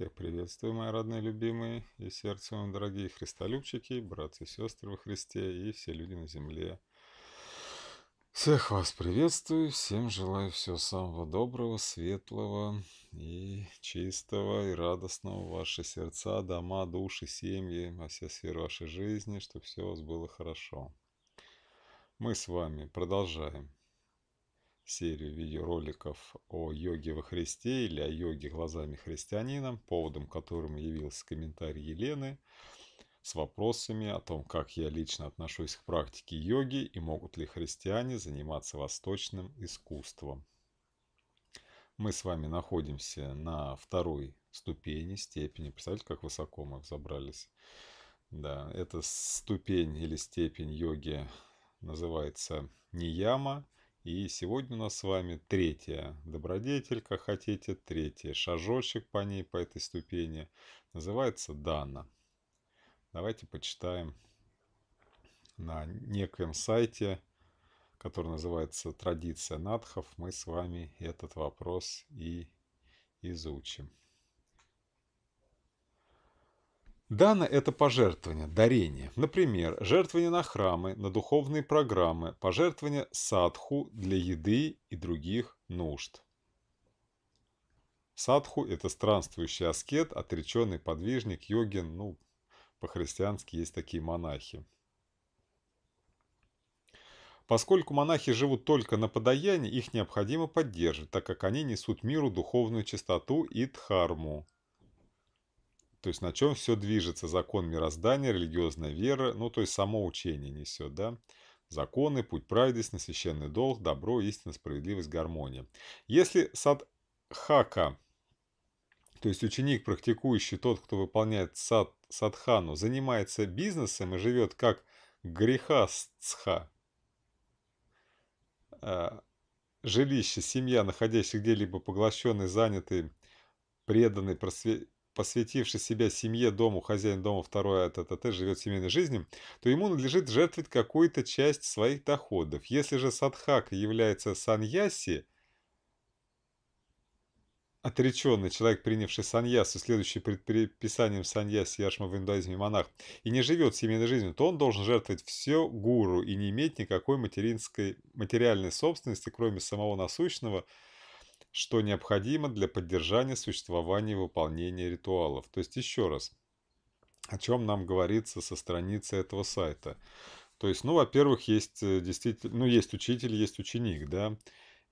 Всех приветствую, мои родные любимые и сердце вам, дорогие христолюбчики, братья и сестры во Христе и все люди на земле. Всех вас приветствую, всем желаю всего самого доброго, светлого и чистого и радостного в ваши сердца, дома, души, семьи, во все сферы вашей жизни, чтобы все у вас было хорошо. Мы с вами продолжаем серию видеороликов о йоге во Христе или о йоге глазами христианина, поводом которым явился комментарий Елены с вопросами о том, как я лично отношусь к практике йоги и могут ли христиане заниматься восточным искусством. Мы с вами находимся на второй ступени, степени. Представляете, как высоко мы взобрались. Да, эта ступень или степень йоги называется нияма. И сегодня у нас с вами третья добродетелька, хотите, третий шажочек по ней, по этой ступени. Называется Дана. Давайте почитаем на некоем сайте, который называется «Традиция надхов», мы с вами этот вопрос и изучим. Дано это пожертвование, дарение. Например, жертвование на храмы, на духовные программы, пожертвование садху для еды и других нужд. Садху – это странствующий аскет, отреченный подвижник, йогин, ну, по-христиански есть такие монахи. Поскольку монахи живут только на подаянии, их необходимо поддерживать, так как они несут миру духовную чистоту и дхарму – то есть на чем все движется, закон мироздания, религиозная вера, ну то есть само учение несет, да, законы, путь праведности, священный долг, добро, истина, справедливость, гармония. Если садхака, то есть ученик, практикующий тот, кто выполняет сад, садхану, занимается бизнесом и живет как грехастха, э, жилище, семья, находящих где-либо поглощенный, занятый, преданный, просве посвятивший себя семье, дому, хозяин дома, второй от АТТ, живет семейной жизнью, то ему надлежит жертвовать какую-то часть своих доходов. Если же садхак является саньяси, отреченный человек, принявший саньясу, следующий предписанием саньяси яшма в индуизме монах, и не живет семейной жизнью, то он должен жертвовать все гуру и не иметь никакой материнской, материальной собственности, кроме самого насущного – что необходимо для поддержания существования и выполнения ритуалов. То есть еще раз, о чем нам говорится со страницы этого сайта. То есть, ну, во-первых, есть э, действительно, ну, есть учитель, есть ученик, да.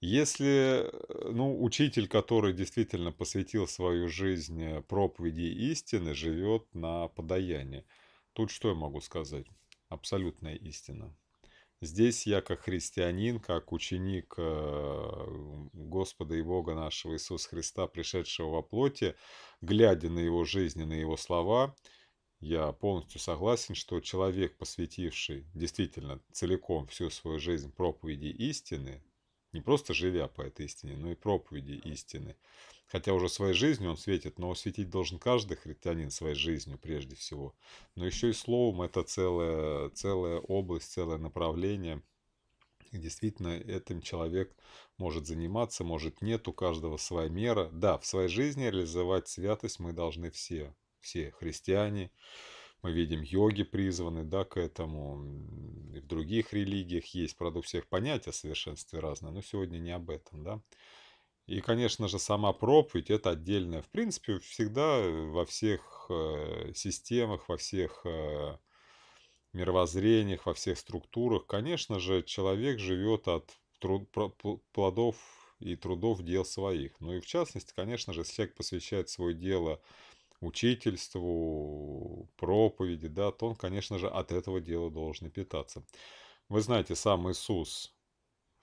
Если, э, ну, учитель, который действительно посвятил свою жизнь э, проповеди истины, живет на подаянии. Тут что я могу сказать? Абсолютная истина. Здесь я как христианин, как ученик э, Господа и Бога нашего Иисуса Христа, пришедшего во плоти, глядя на его жизнь и на его слова, я полностью согласен, что человек, посвятивший действительно целиком всю свою жизнь проповеди истины, не просто живя по этой истине, но и проповеди истины. Хотя уже своей жизнью он светит, но светить должен каждый христианин своей жизнью прежде всего. Но еще и словом это целая, целая область, целое направление. И действительно, этим человек может заниматься, может нет, у каждого своя мера. Да, в своей жизни реализовать святость мы должны все. Все христиане мы видим, йоги призваны да, к этому, и в других религиях есть, правда, у всех понятия о совершенстве разное, но сегодня не об этом, да. И, конечно же, сама проповедь – это отдельная, в принципе, всегда э, во всех э, системах, во всех э, мировоззрениях, во всех структурах, конечно же, человек живет от труд, плодов и трудов дел своих. Ну и в частности, конечно же, если человек посвящает свое дело – учительству, проповеди, да, то он, конечно же, от этого дела должен питаться. Вы знаете, сам Иисус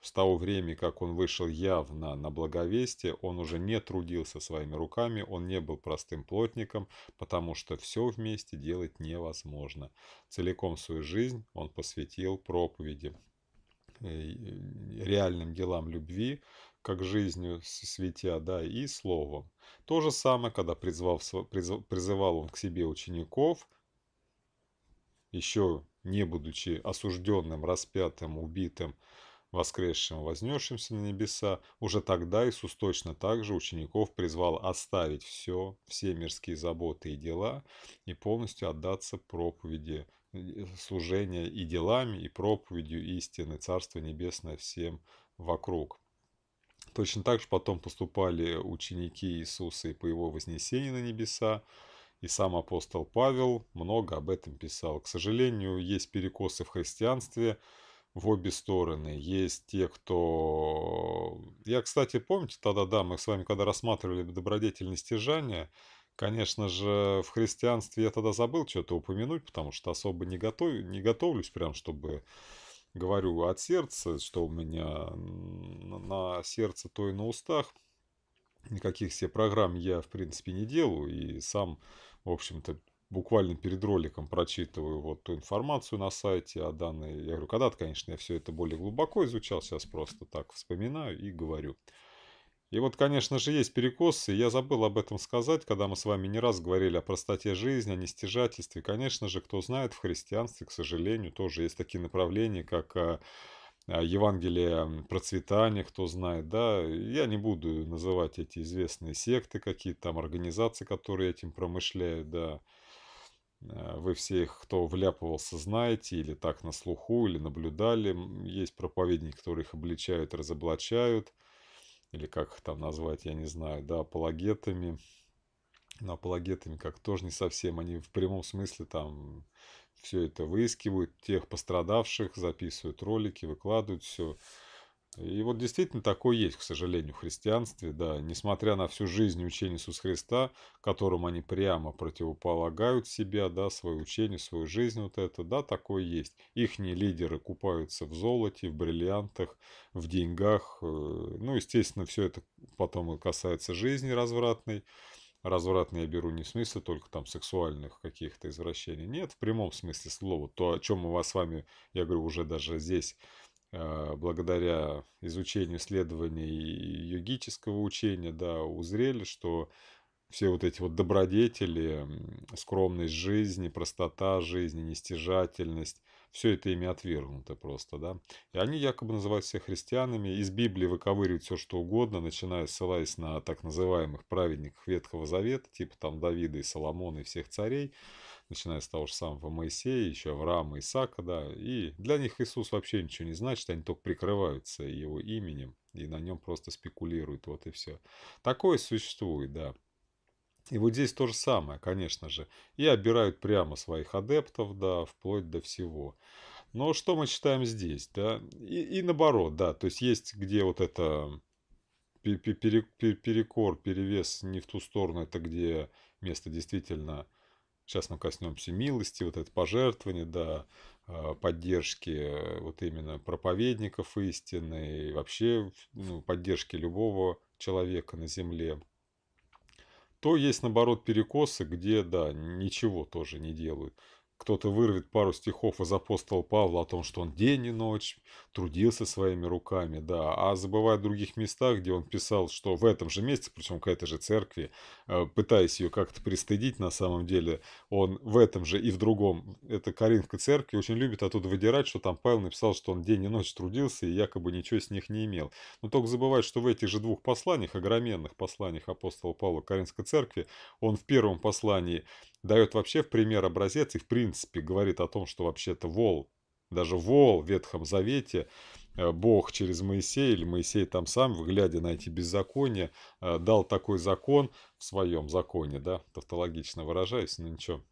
с того времени, как он вышел явно на благовестие, он уже не трудился своими руками, он не был простым плотником, потому что все вместе делать невозможно. Целиком свою жизнь он посвятил проповеди, э, реальным делам любви, как жизнью светя, да, и словом. То же самое, когда призвав, призывал он к себе учеников, еще не будучи осужденным, распятым, убитым, воскресшим, вознесшимся на небеса, уже тогда Иисус точно так же учеников призвал оставить все, все мирские заботы и дела и полностью отдаться проповеди э, служению и делами, и проповедью истины Царства Небесное всем вокруг. Точно так же потом поступали ученики Иисуса и по его вознесении на небеса, и сам апостол Павел много об этом писал. К сожалению, есть перекосы в христианстве в обе стороны. Есть те, кто... Я, кстати, помните, тогда, да, мы с вами когда рассматривали добродетель стяжания, конечно же, в христианстве я тогда забыл что-то упомянуть, потому что особо не, готов... не готовлюсь прям, чтобы говорю от сердца, что у меня на сердце, то и на устах. Никаких себе программ я, в принципе, не делаю. И сам, в общем-то, буквально перед роликом прочитываю вот ту информацию на сайте о данной... Я говорю, когда-то, конечно, я все это более глубоко изучал. Сейчас просто так вспоминаю и говорю. И вот, конечно же, есть перекосы, я забыл об этом сказать, когда мы с вами не раз говорили о простоте жизни, о нестяжательстве. Конечно же, кто знает, в христианстве, к сожалению, тоже есть такие направления, как а, а, Евангелие процветания, кто знает, да, я не буду называть эти известные секты, какие-то там организации, которые этим промышляют, да, а, вы все их, кто вляпывался, знаете, или так на слуху, или наблюдали, есть проповедники, которые их обличают, разоблачают – или как их там назвать, я не знаю, да, апологетами. Но апологетами как тоже не совсем, они в прямом смысле там все это выискивают, тех пострадавших, записывают ролики, выкладывают все. И вот действительно такое есть, к сожалению, в христианстве, да, несмотря на всю жизнь учения Иисуса Христа, которым они прямо противополагают себя, да, свое учение, свою жизнь, вот это, да, такое есть. Ихние лидеры купаются в золоте, в бриллиантах, в деньгах, э, ну, естественно, все это потом касается жизни развратной, развратные я беру не в смысле только там сексуальных каких-то извращений. Нет, в прямом смысле слова. То, о чем мы с вами, я говорю, уже даже здесь а, благодаря изучению исследований йогического учения, да, узрели, что все вот эти вот добродетели, скромность жизни, простота жизни, нестяжательность, все это ими отвергнуто просто, да. И они якобы называют себя христианами, из Библии выковыривают все что угодно, начиная ссылаясь на так называемых праведников Ветхого Завета, типа там Давида и Соломона и всех царей, начиная с того же самого Моисея, еще Авраама, Исаака, да, и для них Иисус вообще ничего не значит, они только прикрываются его именем и на нем просто спекулируют, вот и все. Такое существует, да. И вот здесь то же самое, конечно же. И обирают прямо своих адептов, да, вплоть до всего. Но что мы читаем здесь, да? И, и наоборот, да, то есть есть где вот это перекор, перевес не в ту сторону, это где место действительно Сейчас мы коснемся милости, вот это пожертвование, да, а, поддержки э, вот именно проповедников истины и вообще ну, поддержки любого человека на земле. То есть, наоборот, перекосы, где, да, ничего тоже не делают кто-то вырвет пару стихов из апостола Павла о том, что он день и ночь трудился своими руками, да, а забывая о других местах, где он писал, что в этом же месте, причем к этой же церкви, э, пытаясь ее как-то пристыдить, на самом деле, он в этом же и в другом, это Каринской церкви, очень любит оттуда выдирать, что там Павел написал, что он день и ночь трудился и якобы ничего с них не имел. Но только забывает, что в этих же двух посланиях, огроменных посланиях апостола Павла к Каринской церкви, он в первом послании дает вообще в пример образец и в принципе говорит о том, что вообще-то вол, даже вол в Ветхом Завете, э, Бог через Моисея или Моисей там сам, глядя на эти беззакония, э, дал такой закон в своем законе, да, тавтологично выражаюсь, но ничего,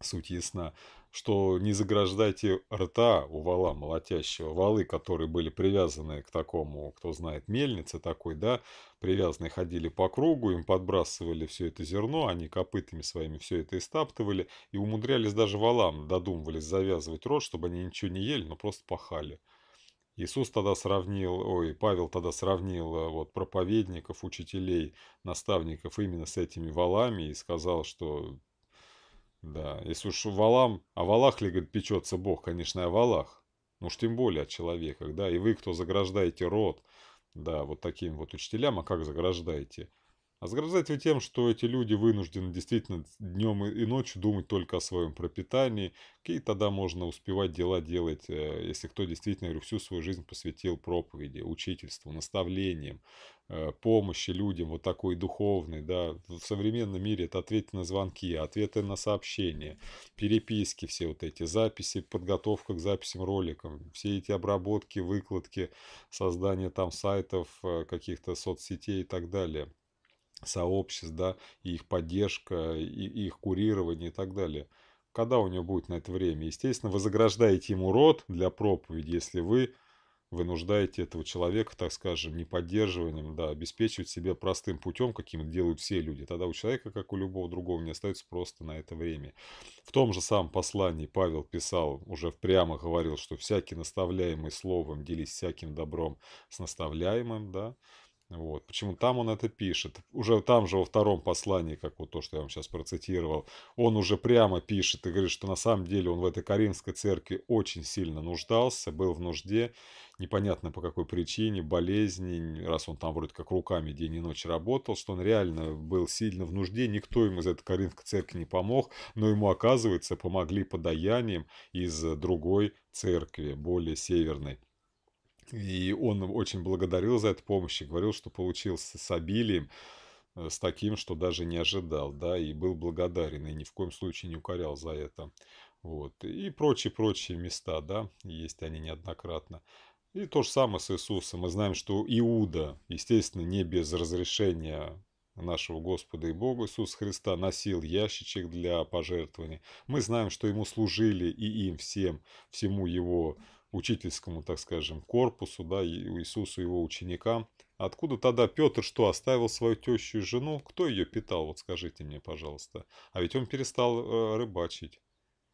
суть ясна, что не заграждайте рта у вала молотящего. Валы, которые были привязаны к такому, кто знает, мельнице такой, да, привязанные ходили по кругу, им подбрасывали все это зерно, они копытами своими все это истаптывали и умудрялись даже валам, додумывались завязывать рот, чтобы они ничего не ели, но просто пахали. Иисус тогда сравнил, ой, Павел тогда сравнил э, вот проповедников, учителей, наставников именно с этими валами и сказал, что да, если уж валам, о валах ли, говорит, печется Бог, конечно, о валах. Ну уж тем более о человеках, да, и вы, кто заграждаете род, да, вот таким вот учителям, а как заграждаете? А загрожать и тем, что эти люди вынуждены действительно днем и ночью думать только о своем пропитании, какие тогда можно успевать дела делать, э, если кто действительно, говорю, всю свою жизнь посвятил проповеди, учительству, наставлениям, э, помощи людям, вот такой духовной, да, в современном мире это ответы на звонки, ответы на сообщения, переписки все вот эти, записи, подготовка к записям роликам, все эти обработки, выкладки, создание там сайтов, э, каких-то соцсетей и так далее сообществ, да, и их поддержка, и их курирование и так далее. Когда у него будет на это время? Естественно, вы заграждаете ему рот для проповеди, если вы вынуждаете этого человека, так скажем, не поддерживанием, да, обеспечивать себе простым путем, каким делают все люди. Тогда у человека, как у любого другого, не остается просто на это время. В том же самом послании Павел писал, уже прямо говорил, что всякий наставляемый словом делись всяким добром с наставляемым, да, вот. Почему там он это пишет? Уже там же во втором послании, как вот то, что я вам сейчас процитировал, он уже прямо пишет и говорит, что на самом деле он в этой Каримской церкви очень сильно нуждался, был в нужде, непонятно по какой причине, болезни, раз он там вроде как руками день и ночь работал, что он реально был сильно в нужде, никто ему из этой Каримской церкви не помог, но ему, оказывается, помогли подаянием из другой церкви, более северной. И он очень благодарил за эту помощь и говорил, что получился с обилием, э, с таким, что даже не ожидал, да, и был благодарен, и ни в коем случае не укорял за это. Вот. И прочие-прочие места, да, есть они неоднократно. И то же самое с Иисусом. Мы знаем, что Иуда, естественно, не без разрешения нашего Господа и Бога Иисуса Христа носил ящичек для пожертвований. Мы знаем, что ему служили и им всем, всему его учительскому, так скажем, корпусу, да, Иисусу, его ученикам. Откуда тогда Петр что, оставил свою тещу и жену? Кто ее питал, вот скажите мне, пожалуйста. А ведь он перестал э, рыбачить.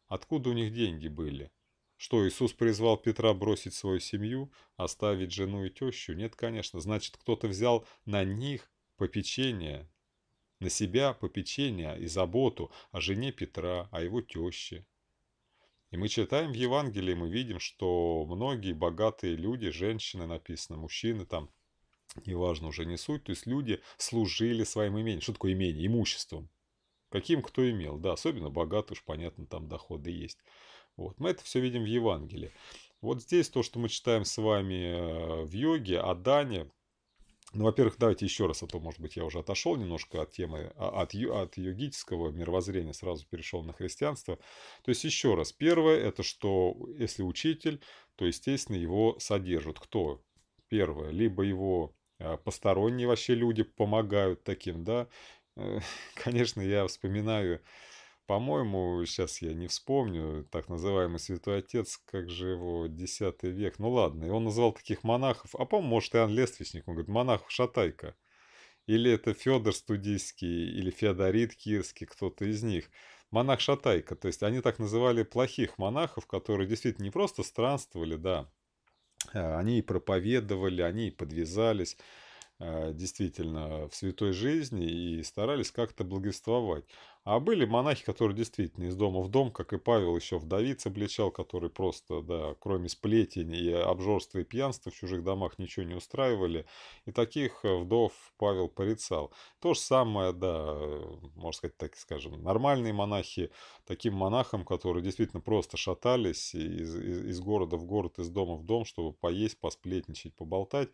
Откуда у них деньги были? Что, Иисус призвал Петра бросить свою семью, оставить жену и тещу? Нет, конечно. Значит, кто-то взял на них попечение, на себя попечение и заботу о жене Петра, о его теще. И мы читаем в Евангелии, мы видим, что многие богатые люди, женщины написано, мужчины там, неважно уже не суть, то есть люди служили своим имением. Что такое имение? Имуществом. Каким кто имел, да, особенно богатый, уж понятно, там доходы есть. Вот. Мы это все видим в Евангелии. Вот здесь то, что мы читаем с вами э, в йоге, о Дане, ну, во-первых, давайте еще раз, а то, может быть, я уже отошел немножко от темы, а, от, от йогического мировоззрения, сразу перешел на христианство. То есть, еще раз, первое, это что, если учитель, то, естественно, его содержат. Кто? Первое, либо его а, посторонние вообще люди помогают таким, да. Э, конечно, я вспоминаю по-моему, сейчас я не вспомню, так называемый святой отец, как же его, десятый век, ну ладно, и он назвал таких монахов, а по-моему, может, Иоанн Лествичник, он говорит, монах Шатайка, или это Федор Студийский, или Феодорит Кирский, кто-то из них, монах Шатайка, то есть они так называли плохих монахов, которые действительно не просто странствовали, да, а они и проповедовали, они и подвязались, Э, действительно в святой жизни и старались как-то благовествовать. А были монахи, которые действительно из дома в дом, как и Павел еще вдовиц обличал, который просто, да, кроме сплетен и обжорства и пьянства в чужих домах ничего не устраивали. И таких э, вдов Павел порицал. То же самое, да, можно сказать, так скажем, нормальные монахи, таким монахам, которые действительно просто шатались из, из, из города в город, из дома в дом, чтобы поесть, посплетничать, поболтать.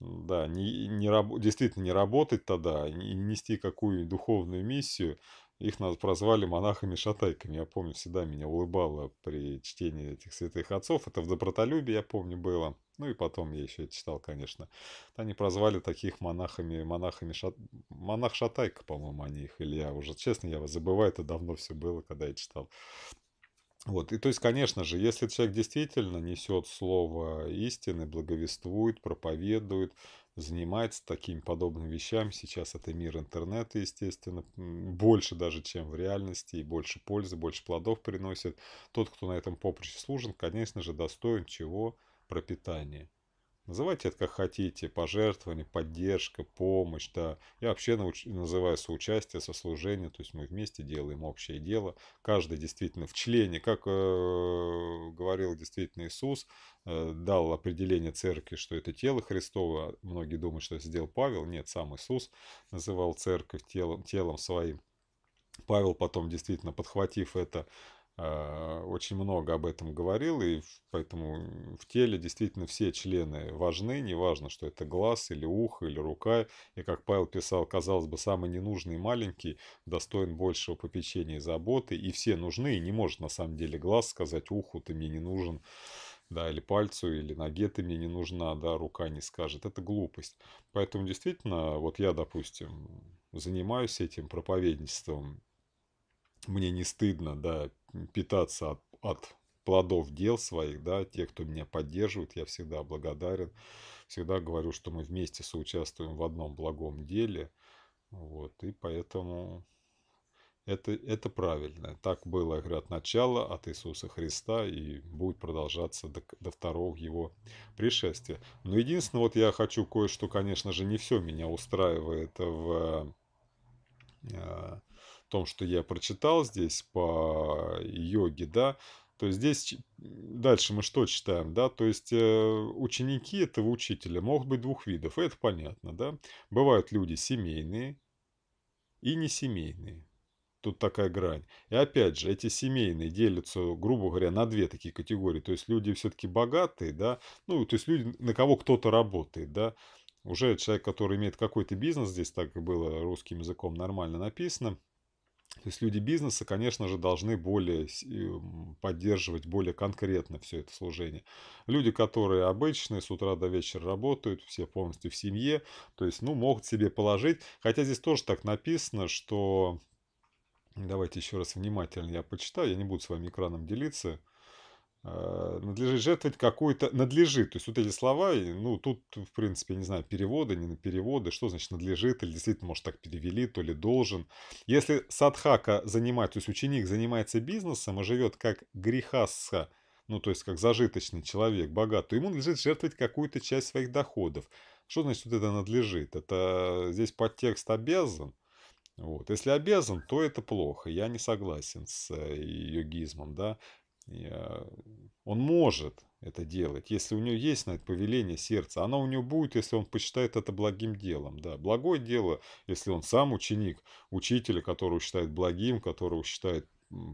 Да, не, не раб, действительно не работать тогда, не нести какую духовную миссию. Их нас прозвали монахами-шатайками. Я помню, всегда меня улыбало при чтении этих святых отцов. Это в Добротолюбе, я помню, было. Ну и потом я еще это читал, конечно. Они прозвали таких монахами, монахами шат... монах-шатайка, по-моему, они их, или я уже, честно, я забываю, это давно все было, когда я читал. Вот. И то есть, конечно же, если человек действительно несет слово истины, благовествует, проповедует, занимается такими подобными вещами, сейчас это мир интернета, естественно, больше даже, чем в реальности, и больше пользы, больше плодов приносит, тот, кто на этом поприще служен, конечно же, достоин чего? Пропитания. Называйте это как хотите, пожертвование, поддержка, помощь, да. Я вообще науч... называю соучастие, сослужение, то есть мы вместе делаем общее дело. Каждый действительно в члене, как э, говорил действительно Иисус, э, дал определение церкви, что это тело Христово. Многие думают, что это сделал Павел. Нет, сам Иисус называл церковь телом, телом своим. Павел потом действительно, подхватив это, а, очень много об этом говорил, и поэтому в теле действительно все члены важны, неважно, что это глаз или ухо или рука, и, как Павел писал, казалось бы, самый ненужный маленький достоин большего попечения и заботы, и все нужны, и не может на самом деле глаз сказать уху, ты мне не нужен, да, или пальцу, или ноге ты мне не нужна, да, рука не скажет, это глупость. Поэтому действительно, вот я, допустим, занимаюсь этим проповедничеством, мне не стыдно, да, питаться от, от плодов дел своих, да, тех, кто меня поддерживает, я всегда благодарен. Всегда говорю, что мы вместе соучаствуем в одном благом деле. Вот, и поэтому это, это правильно. Так было, говорят, начало от Иисуса Христа и будет продолжаться до, до второго его пришествия. Но единственное, вот я хочу кое-что, конечно же, не все меня устраивает в э, том, что я прочитал здесь по э, йоге, да, то есть здесь дальше мы что читаем, да, то есть э, ученики этого учителя могут быть двух видов, это понятно, да. Бывают люди семейные и не семейные, Тут такая грань. И опять же, эти семейные делятся, грубо говоря, на две такие категории. То есть люди все-таки богатые, да, ну, то есть люди, на кого кто-то работает, да. Уже человек, который имеет какой-то бизнес, здесь так было русским языком нормально написано – то есть люди бизнеса, конечно же, должны более эм, поддерживать более конкретно все это служение. Люди, которые обычные, с утра до вечера работают, все полностью в семье, то есть, ну, могут себе положить. Хотя здесь тоже так написано, что... Давайте еще раз внимательно я почитаю, я не буду с вами экраном делиться. Э, надлежит жертвовать какой-то... Надлежит, то есть вот эти слова, ну, тут, в принципе, не знаю, переводы, не переводы, что значит надлежит, или действительно, может, так перевели, то ли должен. Если садхака занимает, то есть ученик занимается бизнесом и живет как грехасса, ну, то есть как зажиточный человек, богат, то ему надлежит жертвовать какую-то часть своих доходов. Что значит вот это надлежит? Это здесь подтекст обязан, вот. Если обязан, то это плохо. Я не согласен с э, йогизмом, да. Он может это делать, если у него есть на это повеление сердца. Оно у него будет, если он посчитает это благим делом. Да, благое дело, если он сам ученик учителя, которого считает благим, которого считает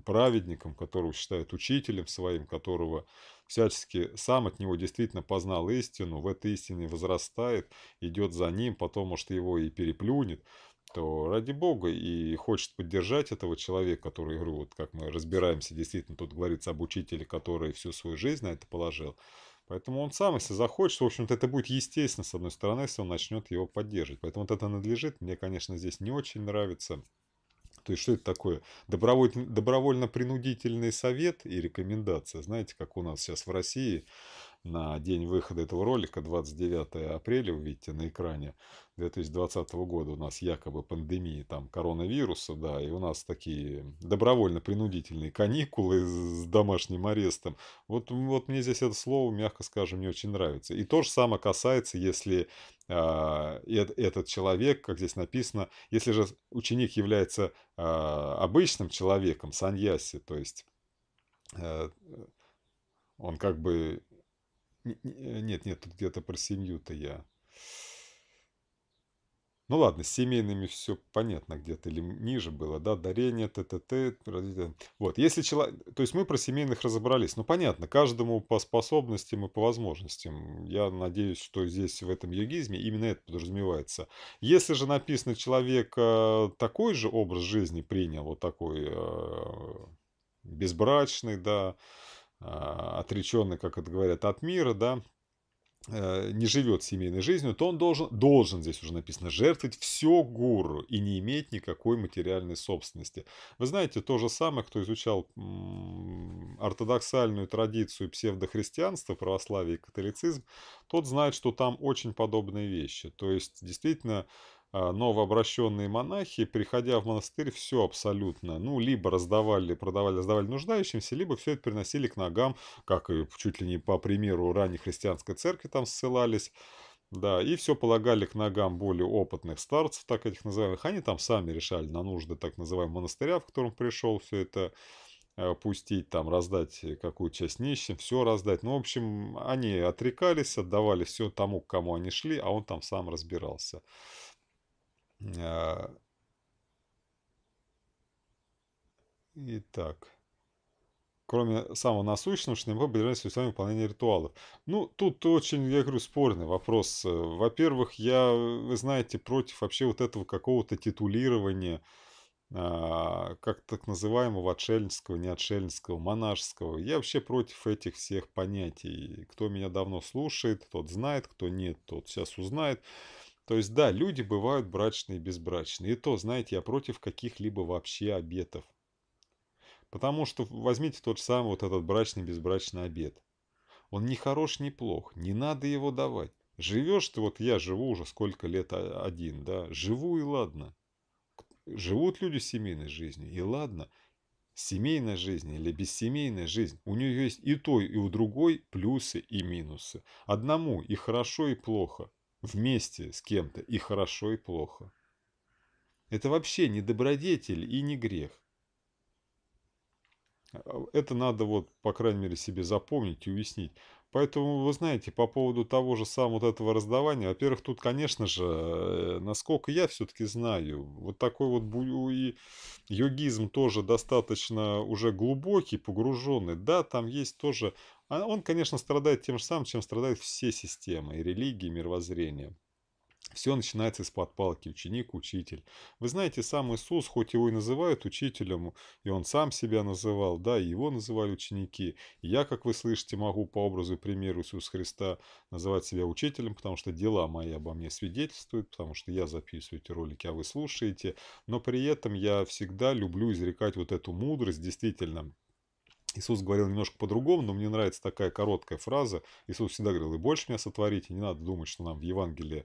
праведником, которого считает учителем своим, которого всячески сам от него действительно познал истину, в этой истине возрастает, идет за ним, потом, может, его и переплюнет то ради бога и хочет поддержать этого человека, который игру, вот как мы разбираемся, действительно, тут говорится об учителе, который всю свою жизнь на это положил. Поэтому он сам, если захочет, в общем-то, это будет естественно, с одной стороны, если он начнет его поддерживать. Поэтому вот это надлежит, мне, конечно, здесь не очень нравится. То есть, что это такое? Добровольно-принудительный совет и рекомендация. Знаете, как у нас сейчас в России на день выхода этого ролика, 29 апреля, вы видите на экране, 2020 года у нас якобы пандемии там коронавируса, да, и у нас такие добровольно-принудительные каникулы с домашним арестом. Вот, вот мне здесь это слово, мягко скажем, не очень нравится. И то же самое касается, если э, этот человек, как здесь написано, если же ученик является э, обычным человеком, саньяси, то есть э, он как бы Э, нет, нет, тут где-то про семью-то я. Ну ладно, с семейными все понятно где-то или ниже было, да, дарение, ТТТ, вот, если человек, то есть мы про семейных разобрались, ну понятно, каждому по способностям и по возможностям, я надеюсь, что здесь в этом йогизме именно это подразумевается. Если же написано, человек э, такой же образ жизни принял, вот такой э, безбрачный, да, а, отреченный, как это говорят, от мира, да, э, не живет семейной жизнью, то он должен, должен здесь уже написано, жертвовать все гуру и не иметь никакой материальной собственности. Вы знаете, то же самое, кто изучал ортодоксальную традицию псевдохристианства, православие и католицизм, тот знает, что там очень подобные вещи. То есть, действительно, а, новообращенные монахи, приходя в монастырь, все абсолютно, ну, либо раздавали, продавали, раздавали нуждающимся, либо все это приносили к ногам, как и чуть ли не по примеру ранней христианской церкви там ссылались, да, и все полагали к ногам более опытных старцев, так этих называемых, они там сами решали на нужды так называемого монастыря, в котором пришел все это а, пустить, там, раздать какую часть нищим, все раздать. Ну, в общем, они отрекались, отдавали все тому, к кому они шли, а он там сам разбирался. Э, итак, кроме самого насущного, что Шнейба с условиями выполнения ритуалов. Ну, тут очень, я говорю, спорный вопрос. Во-первых, я, вы знаете, против вообще вот этого какого-то титулирования, а, как так называемого отшельнического, не отшельнического, монашеского. Я вообще против этих всех понятий. Кто меня давно слушает, тот знает, кто нет, тот сейчас узнает. То есть, да, люди бывают брачные и безбрачные. И то, знаете, я против каких-либо вообще обетов. Потому что возьмите тот же самый вот этот брачный-безбрачный обет. Он не хорош, не плох. Не надо его давать. Живешь ты, вот я живу уже сколько лет а, один, да, живу и ладно. Живут люди семейной жизнью, и ладно. Семейная жизнь или бессемейная жизнь, у нее есть и той, и у другой плюсы и минусы. Одному и хорошо, и плохо вместе с кем-то и хорошо, и плохо. Это вообще не добродетель и не грех. А, а, это надо вот, по крайней мере, себе запомнить и уяснить. Поэтому, вы знаете, по поводу того же самого вот этого раздавания, во-первых, тут, конечно же, э, насколько я все-таки знаю, вот такой вот и йогизм тоже достаточно уже глубокий, погруженный. Да, там есть тоже... А он, конечно, страдает тем же самым, чем страдают все системы, и религии, и мировоззрение. Все начинается из-под палки, ученик-учитель. Вы знаете, сам Иисус, хоть его и называют учителем, и он сам себя называл, да, и его называли ученики. И я, как вы слышите, могу по образу и примеру Иисуса Христа называть себя учителем, потому что дела мои обо мне свидетельствуют, потому что я записываю эти ролики, а вы слушаете. Но при этом я всегда люблю изрекать вот эту мудрость, действительно, Иисус говорил немножко по-другому, но мне нравится такая короткая фраза. Иисус всегда говорил, и больше меня сотворите, не надо думать, что нам в Евангелии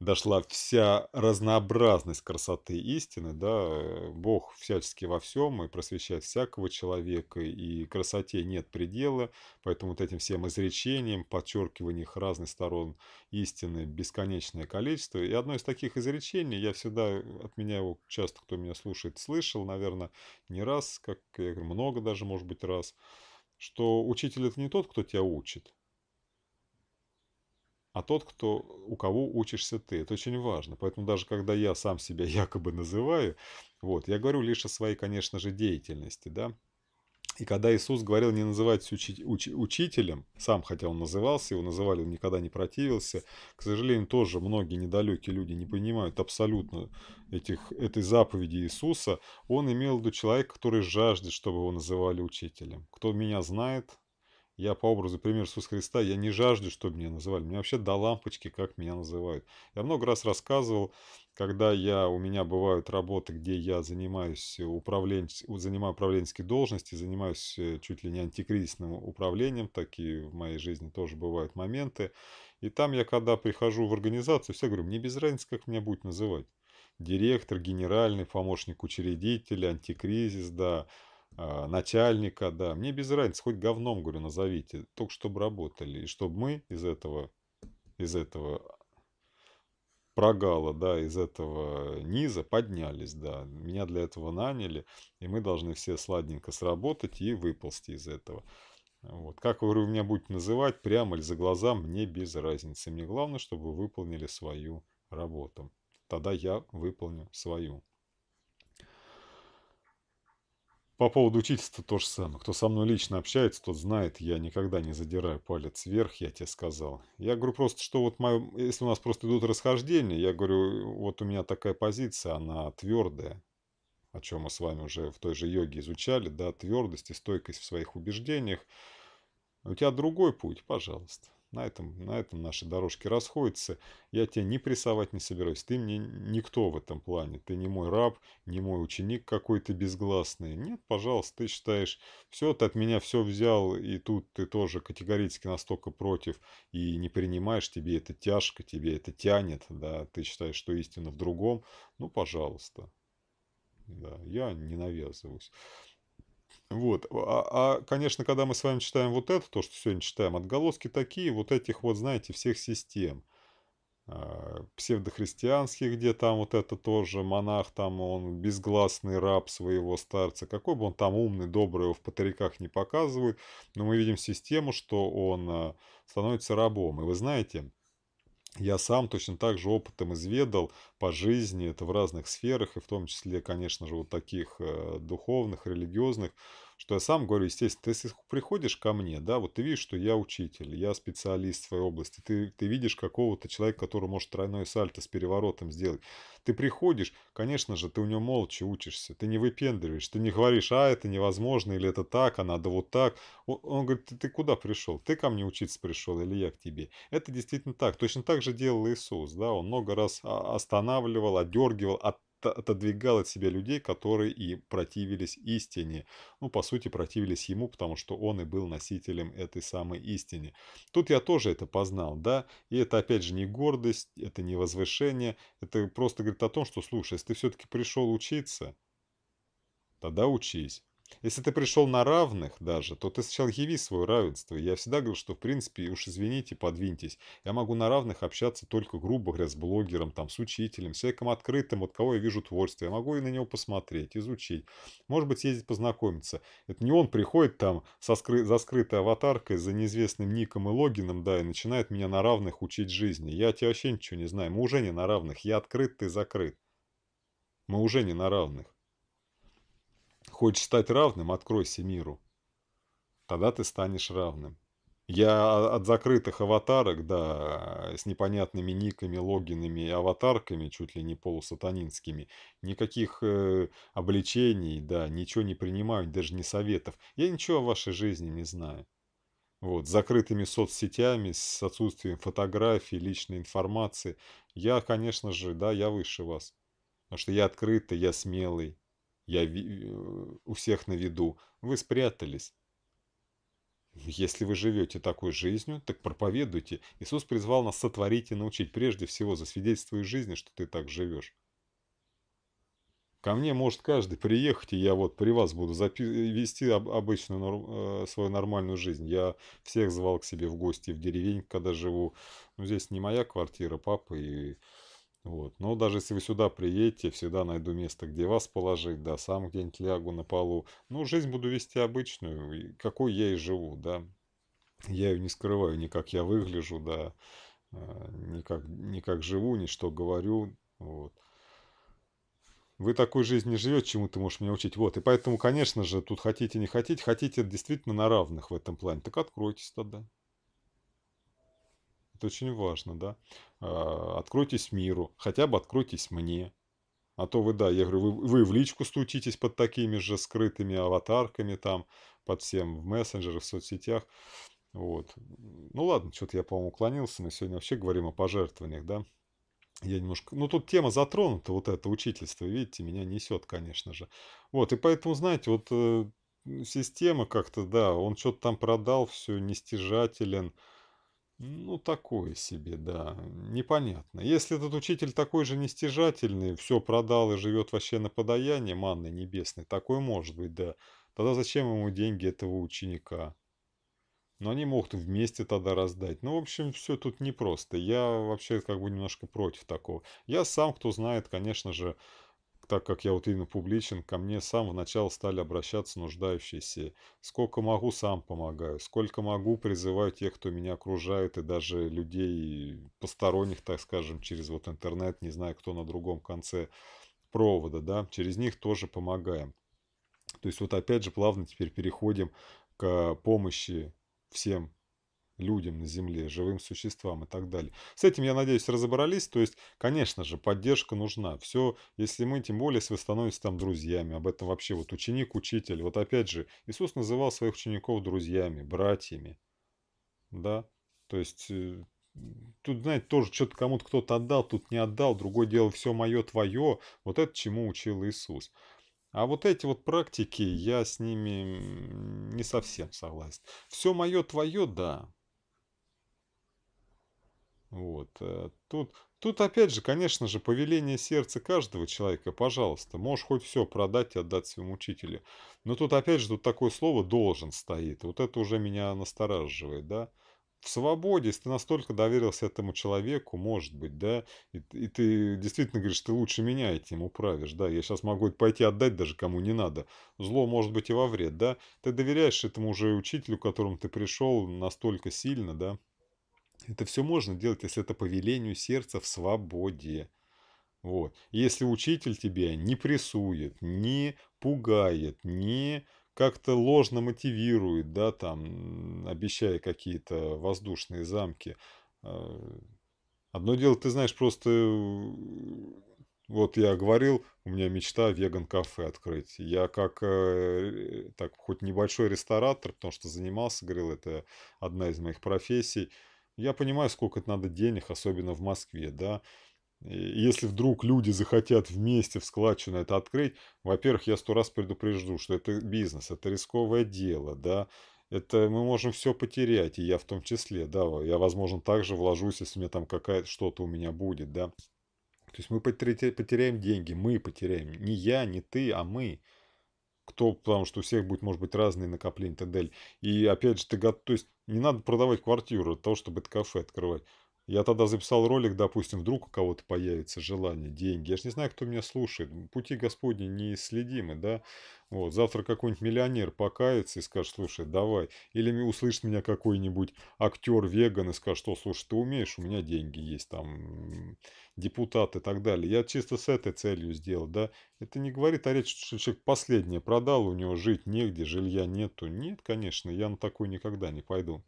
дошла вся разнообразность красоты истины, да, э, Бог всячески во всем и просвещает всякого человека, и красоте нет предела, поэтому вот этим всем изречением, подчеркиванием разных сторон истины бесконечное количество. И одно из таких изречений, я всегда, э, от меня его часто, кто меня слушает, слышал, наверное, не раз, как я говорю, много даже, может быть, раз, что учитель это не тот, кто тебя учит, а тот, кто, у кого учишься ты. Это очень важно. Поэтому даже когда я сам себя якобы называю, вот, я говорю лишь о своей, конечно же, деятельности, да. И когда Иисус говорил не называть учи, уч, учителем, сам хотя он назывался, его называли, он никогда не противился, к сожалению, тоже многие недалекие люди не понимают абсолютно этих, этой заповеди Иисуса, он имел в виду человека, который жаждет, чтобы его называли учителем. Кто меня знает, я по образу пример Иисуса Христа, я не жажду, чтобы меня называли. Мне вообще до лампочки, как меня называют. Я много раз рассказывал, когда я, у меня бывают работы, где я занимаюсь управлен... занимаю управленческие должности, занимаюсь э, чуть ли не антикризисным управлением, такие в моей жизни тоже бывают моменты. И там я, когда прихожу в организацию, все говорю, мне без разницы, как меня будет называть. Директор, генеральный, помощник учредителя, антикризис, да, а, начальника, да. Мне без разницы, хоть говном, говорю, назовите. Только чтобы работали. И чтобы мы из этого, из этого прогала, да, из этого низа поднялись, да. Меня для этого наняли, и мы должны все сладенько сработать и выползти из этого. Вот. Как вы меня будете называть, прямо или за глаза, мне без разницы. Мне главное, чтобы вы выполнили свою работу. Тогда я выполню свою. По поводу учительства то же самое. Кто со мной лично общается, тот знает, я никогда не задираю палец вверх, я тебе сказал. Я говорю просто, что вот мое, если у нас просто идут расхождения, я говорю, вот у меня такая позиция, она твердая, о чем мы с вами уже в той же йоге изучали, да, твердость и стойкость в своих убеждениях. У тебя другой путь, пожалуйста. На этом, на этом наши дорожки расходятся. Я тебя не прессовать не собираюсь. Ты мне никто в этом плане. Ты не мой раб, не мой ученик какой-то безгласный. Нет, пожалуйста, ты считаешь, все, ты от меня все взял, и тут ты тоже категорически настолько против и не принимаешь, тебе это тяжко, тебе это тянет, да, ты считаешь, что истина в другом. Ну, пожалуйста. Да, я не навязываюсь. Вот. А, а, конечно, когда мы с вами читаем вот это, то, что сегодня читаем, отголоски такие, вот этих вот, знаете, всех систем. А, псевдохристианских, где там вот это тоже монах, там он безгласный раб своего старца. Какой бы он там умный, добрый, его в патриках не показывают. Но мы видим систему, что он а, становится рабом. И вы знаете, я сам точно так же опытом изведал по жизни, это в разных сферах, и в том числе, конечно же, вот таких э, духовных, религиозных, что я сам говорю, естественно, ты приходишь ко мне, да, вот ты видишь, что я учитель, я специалист в своей области, ты, ты видишь какого-то человека, который может тройное сальто с переворотом сделать. Ты приходишь, конечно же, ты у него молча учишься, ты не выпендриваешь, ты не говоришь, а, это невозможно, или это так, а надо вот так. Он, он говорит, ты, ты куда пришел? Ты ко мне учиться пришел или я к тебе? Это действительно так. Точно так же делал Иисус, да, он много раз а, останавливал, одергивал, от отодвигал от себя людей, которые и противились истине. Ну, по сути, противились ему, потому что он и был носителем этой самой истины. Тут я тоже это познал, да, и это, опять же, не гордость, это не возвышение, это просто говорит о том, что, слушай, если ты все-таки пришел учиться, тогда учись. Если ты пришел на равных даже, то ты сначала яви свое равенство. Я всегда говорил, что в принципе, уж извините, подвиньтесь. Я могу на равных общаться только, грубо говоря, с блогером, там, с учителем, с человеком открытым, от кого я вижу творчество. Я могу и на него посмотреть, изучить. Может быть, съездить познакомиться. Это не он приходит там со скры... за скрытой аватаркой, за неизвестным ником и логином, да, и начинает меня на равных учить жизни. Я тебя вообще ничего не знаю. Мы уже не на равных. Я открыт, ты закрыт. Мы уже не на равных. Хочешь стать равным, откройся миру. Тогда ты станешь равным. Я от закрытых аватарок, да, с непонятными никами, логинами и аватарками, чуть ли не полусатанинскими, никаких э, обличений, да, ничего не принимаю, даже не советов. Я ничего о вашей жизни не знаю. Вот, с закрытыми соцсетями, с отсутствием фотографий, личной информации. Я, конечно же, да, я выше вас. Потому что я открытый, я смелый, я ви... Э, у всех на виду, вы спрятались. Если вы живете такой жизнью, так проповедуйте. Иисус призвал нас сотворить и научить. Прежде всего, за свидетельствую жизни, что ты так живешь. Ко мне может каждый приехать, и я вот при вас буду э, вести об обычную норм э свою нормальную жизнь. Я всех звал к себе в гости в деревень, когда живу. Но здесь не моя квартира, папа и вот. Но даже если вы сюда приедете, всегда найду место, где вас положить, да, сам где-нибудь лягу на полу. Ну, жизнь буду вести обычную, какой я и живу, да. Я ее не скрываю, ни как я выгляжу, да, а, ни как, ни как живу, ни что говорю, вот. Вы такой жизнь не живете, чему ты можешь меня учить. Вот, и поэтому, конечно же, тут хотите, не хотите, хотите действительно на равных в этом плане. Так откройтесь тогда. Это очень важно, да. А, откройтесь миру, хотя бы откройтесь мне. А то вы, да, я говорю, вы, вы в личку стучитесь под такими же скрытыми аватарками там, под всем в мессенджерах, в соцсетях. Вот. Ну ладно, что-то я, по-моему, уклонился. Мы сегодня вообще говорим о пожертвованиях, да. Я немножко... Ну, тут тема затронута, вот это учительство, видите, меня несет, конечно же. Вот, и поэтому, знаете, вот э, система как-то, да, он что-то там продал, все, нестяжателен, стяжателен ну, такое себе, да. Непонятно. Если этот учитель такой же нестяжательный, все продал и живет вообще на подаяние манны небесной, такой может быть, да. Тогда зачем ему деньги этого ученика? Но они могут вместе тогда раздать. Ну, в общем, все тут непросто. Я вообще как бы немножко против такого. Я сам, кто знает, конечно же, так как я вот именно публичен, ко мне сам самого начала стали обращаться нуждающиеся. Сколько могу, сам помогаю. Сколько могу, призываю тех, кто меня окружает, и даже людей посторонних, так скажем, через вот интернет, не знаю, кто на другом конце провода, да, через них тоже помогаем. То есть вот опять же плавно теперь переходим к помощи всем людям на Земле, живым существам и так далее. С этим, я надеюсь, разобрались. То есть, конечно же, поддержка нужна. Все, если мы, тем более, если вы становитесь там друзьями, об этом вообще вот ученик, учитель. Вот опять же, Иисус называл своих учеников друзьями, братьями. Да, то есть... Э, тут, знаете, тоже что-то кому-то кто-то отдал, тут не отдал, другое дело, все мое, твое. Вот это чему учил Иисус. А вот эти вот практики, я с ними не совсем согласен. Все мое, твое, да, вот. Э, тут, тут опять же, конечно же, повеление сердца каждого человека, пожалуйста, можешь хоть все продать и отдать своему учителю. Но тут опять же, тут такое слово «должен» стоит. Вот это уже меня настораживает, да. В свободе, если ты настолько доверился этому человеку, может быть, да, и, и ты действительно говоришь, ты лучше меня этим управишь, да, я сейчас могу пойти отдать даже кому не надо. Зло может быть и во вред, да. Ты доверяешь этому уже учителю, к которому ты пришел, настолько сильно, да, это все можно делать, если это по велению сердца в свободе. Вот. Если учитель тебя не прессует, не пугает, не как-то ложно мотивирует, да, там, обещая какие-то воздушные замки. Э, одно дело, ты знаешь, просто э, вот я говорил, у меня мечта веган-кафе открыть. Я как э, так, хоть небольшой ресторатор, потому что занимался, говорил, это одна из моих профессий, я понимаю, сколько это надо денег, особенно в Москве, да. И если вдруг люди захотят вместе в складчину это открыть, во-первых, я сто раз предупрежу, что это бизнес, это рисковое дело, да, это мы можем все потерять, и я в том числе, да, я, возможно, также вложусь, если у меня там какая-то что-то у меня будет, да. То есть мы потеряем деньги, мы потеряем, не я, не ты, а мы кто, потому что у всех будет, может быть, разные накопления и так далее. И опять же, ты готов, то есть не надо продавать квартиру для того, чтобы это кафе открывать. Я тогда записал ролик, допустим, вдруг у кого-то появится желание, деньги. Я же не знаю, кто меня слушает. Пути Господни неисследимы, да? Вот, завтра какой-нибудь миллионер покается и скажет, слушай, давай. Или услышит меня какой-нибудь актер-веган и скажет, что, слушай, ты умеешь, у меня деньги есть, там, депутат и так далее. Я чисто с этой целью сделал, да? Это не говорит о а речи, что человек последнее продал, у него жить негде, жилья нету. Нет, конечно, я на такой никогда не пойду.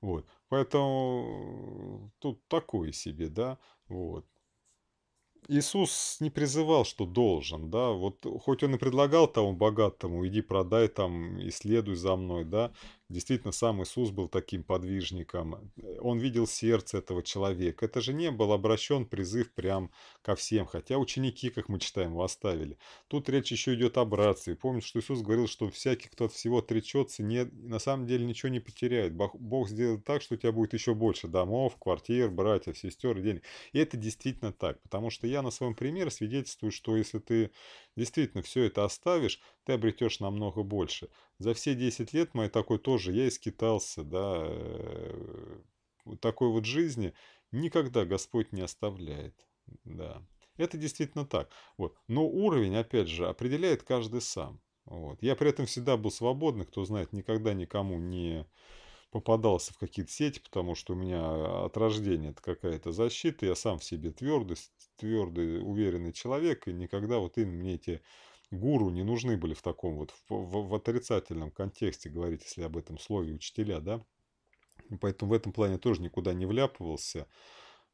Вот. Поэтому э, тут такое себе, да, вот. Иисус не призывал, что должен, да, вот э, хоть он и предлагал тому богатому, иди продай там, и следуй за мной, да, Действительно, сам Иисус был таким подвижником. Э, он видел сердце этого человека. Это же не был обращен призыв прям ко всем, хотя ученики, как мы читаем, его оставили. Тут речь еще идет о рации. Помните, что Иисус говорил, что всякий, кто от всего отречется, не, на самом деле ничего не потеряет. Бог сделает так, что у тебя будет еще больше домов, квартир, братьев, сестер, денег. И это действительно так, потому что я на своем примере свидетельствую, что если ты действительно все это оставишь, ты обретешь намного больше за все 10 лет мои такой тоже, я искитался, да, э, такой вот жизни никогда Господь не оставляет, да. Это действительно так. Вот. Но уровень, опять же, определяет каждый сам. Вот. Я при этом всегда был свободный, кто знает, никогда никому не попадался в какие-то сети, потому что у меня от рождения это какая-то защита, я сам в себе твердый, твердый, уверенный человек, и никогда вот им мне эти гуру не нужны были в таком вот, в, в, в отрицательном контексте говорить, если об этом слове учителя, да. Поэтому в этом плане тоже никуда не вляпывался.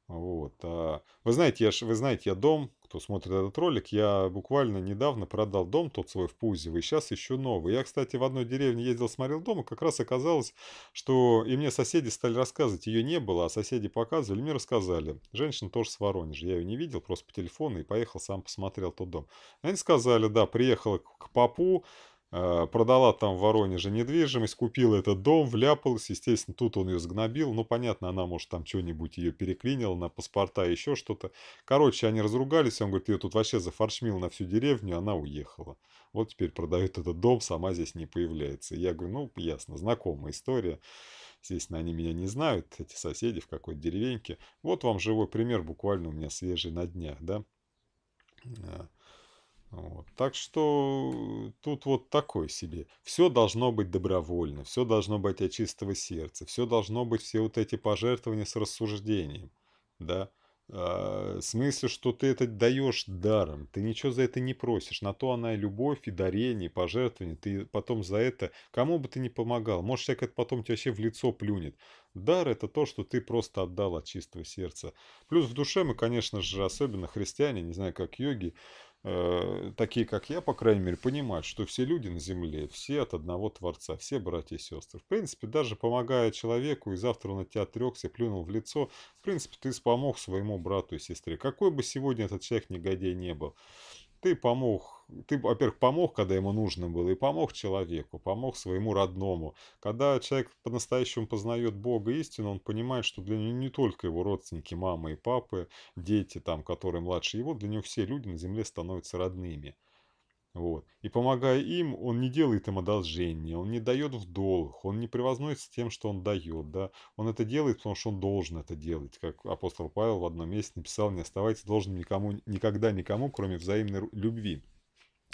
Вот. А, вы знаете, я ж, вы знаете, я дом, кто смотрит этот ролик, я буквально недавно продал дом тот свой в Пузево, и сейчас еще новый. Я, кстати, в одной деревне ездил, смотрел дом, и как раз оказалось, что и мне соседи стали рассказывать, ее не было, а соседи показывали, мне рассказали. Женщина тоже с Воронежа, я ее не видел, просто по телефону, и поехал сам посмотрел тот дом. Они сказали, да, приехала к папу, Э, продала там в Воронеже недвижимость, купила этот дом, вляпалась, естественно, тут он ее сгнобил, ну, понятно, она, может, там что-нибудь ее переклинила на паспорта, еще что-то. Короче, они разругались, он говорит, ее тут вообще зафаршмил на всю деревню, она уехала. Вот теперь продает этот дом, сама здесь не появляется. Я говорю, ну, ясно, знакомая история. Естественно, они меня не знают, эти соседи в какой-то деревеньке. Вот вам живой пример, буквально у меня свежий на днях, да. Э, вот. Так что тут вот такой себе. Все должно быть добровольно, все должно быть от чистого сердца, все должно быть все вот эти пожертвования с рассуждением, да. А, в смысле, что ты это даешь даром, ты ничего за это не просишь. На то она и любовь, и дарение, и пожертвование. Ты потом за это, кому бы ты ни помогал, может, человек это потом тебе вообще в лицо плюнет. Дар – это то, что ты просто отдал от чистого сердца. Плюс в душе мы, конечно же, особенно христиане, не знаю, как йоги, Э, такие, как я, по крайней мере, понимать, что все люди на Земле, все от одного Творца, все братья и сестры. В принципе, даже помогая человеку, и завтра он от тебя отрекся, плюнул в лицо, в принципе, ты помог своему брату и сестре. Какой бы сегодня этот человек негодяй не был ты помог, ты, во-первых, помог, когда ему нужно было, и помог человеку, помог своему родному. Когда человек по-настоящему познает Бога истину, он понимает, что для него не только его родственники, мама и папы, дети, там, которые младше его, для него все люди на земле становятся родными. Вот. И помогая им, он не делает им одолжения, он не дает в долг, он не превозносится тем, что он дает. Да? Он это делает, потому что он должен это делать. Как апостол Павел в одном месте написал, не оставайтесь должным никому, никогда никому, кроме взаимной любви.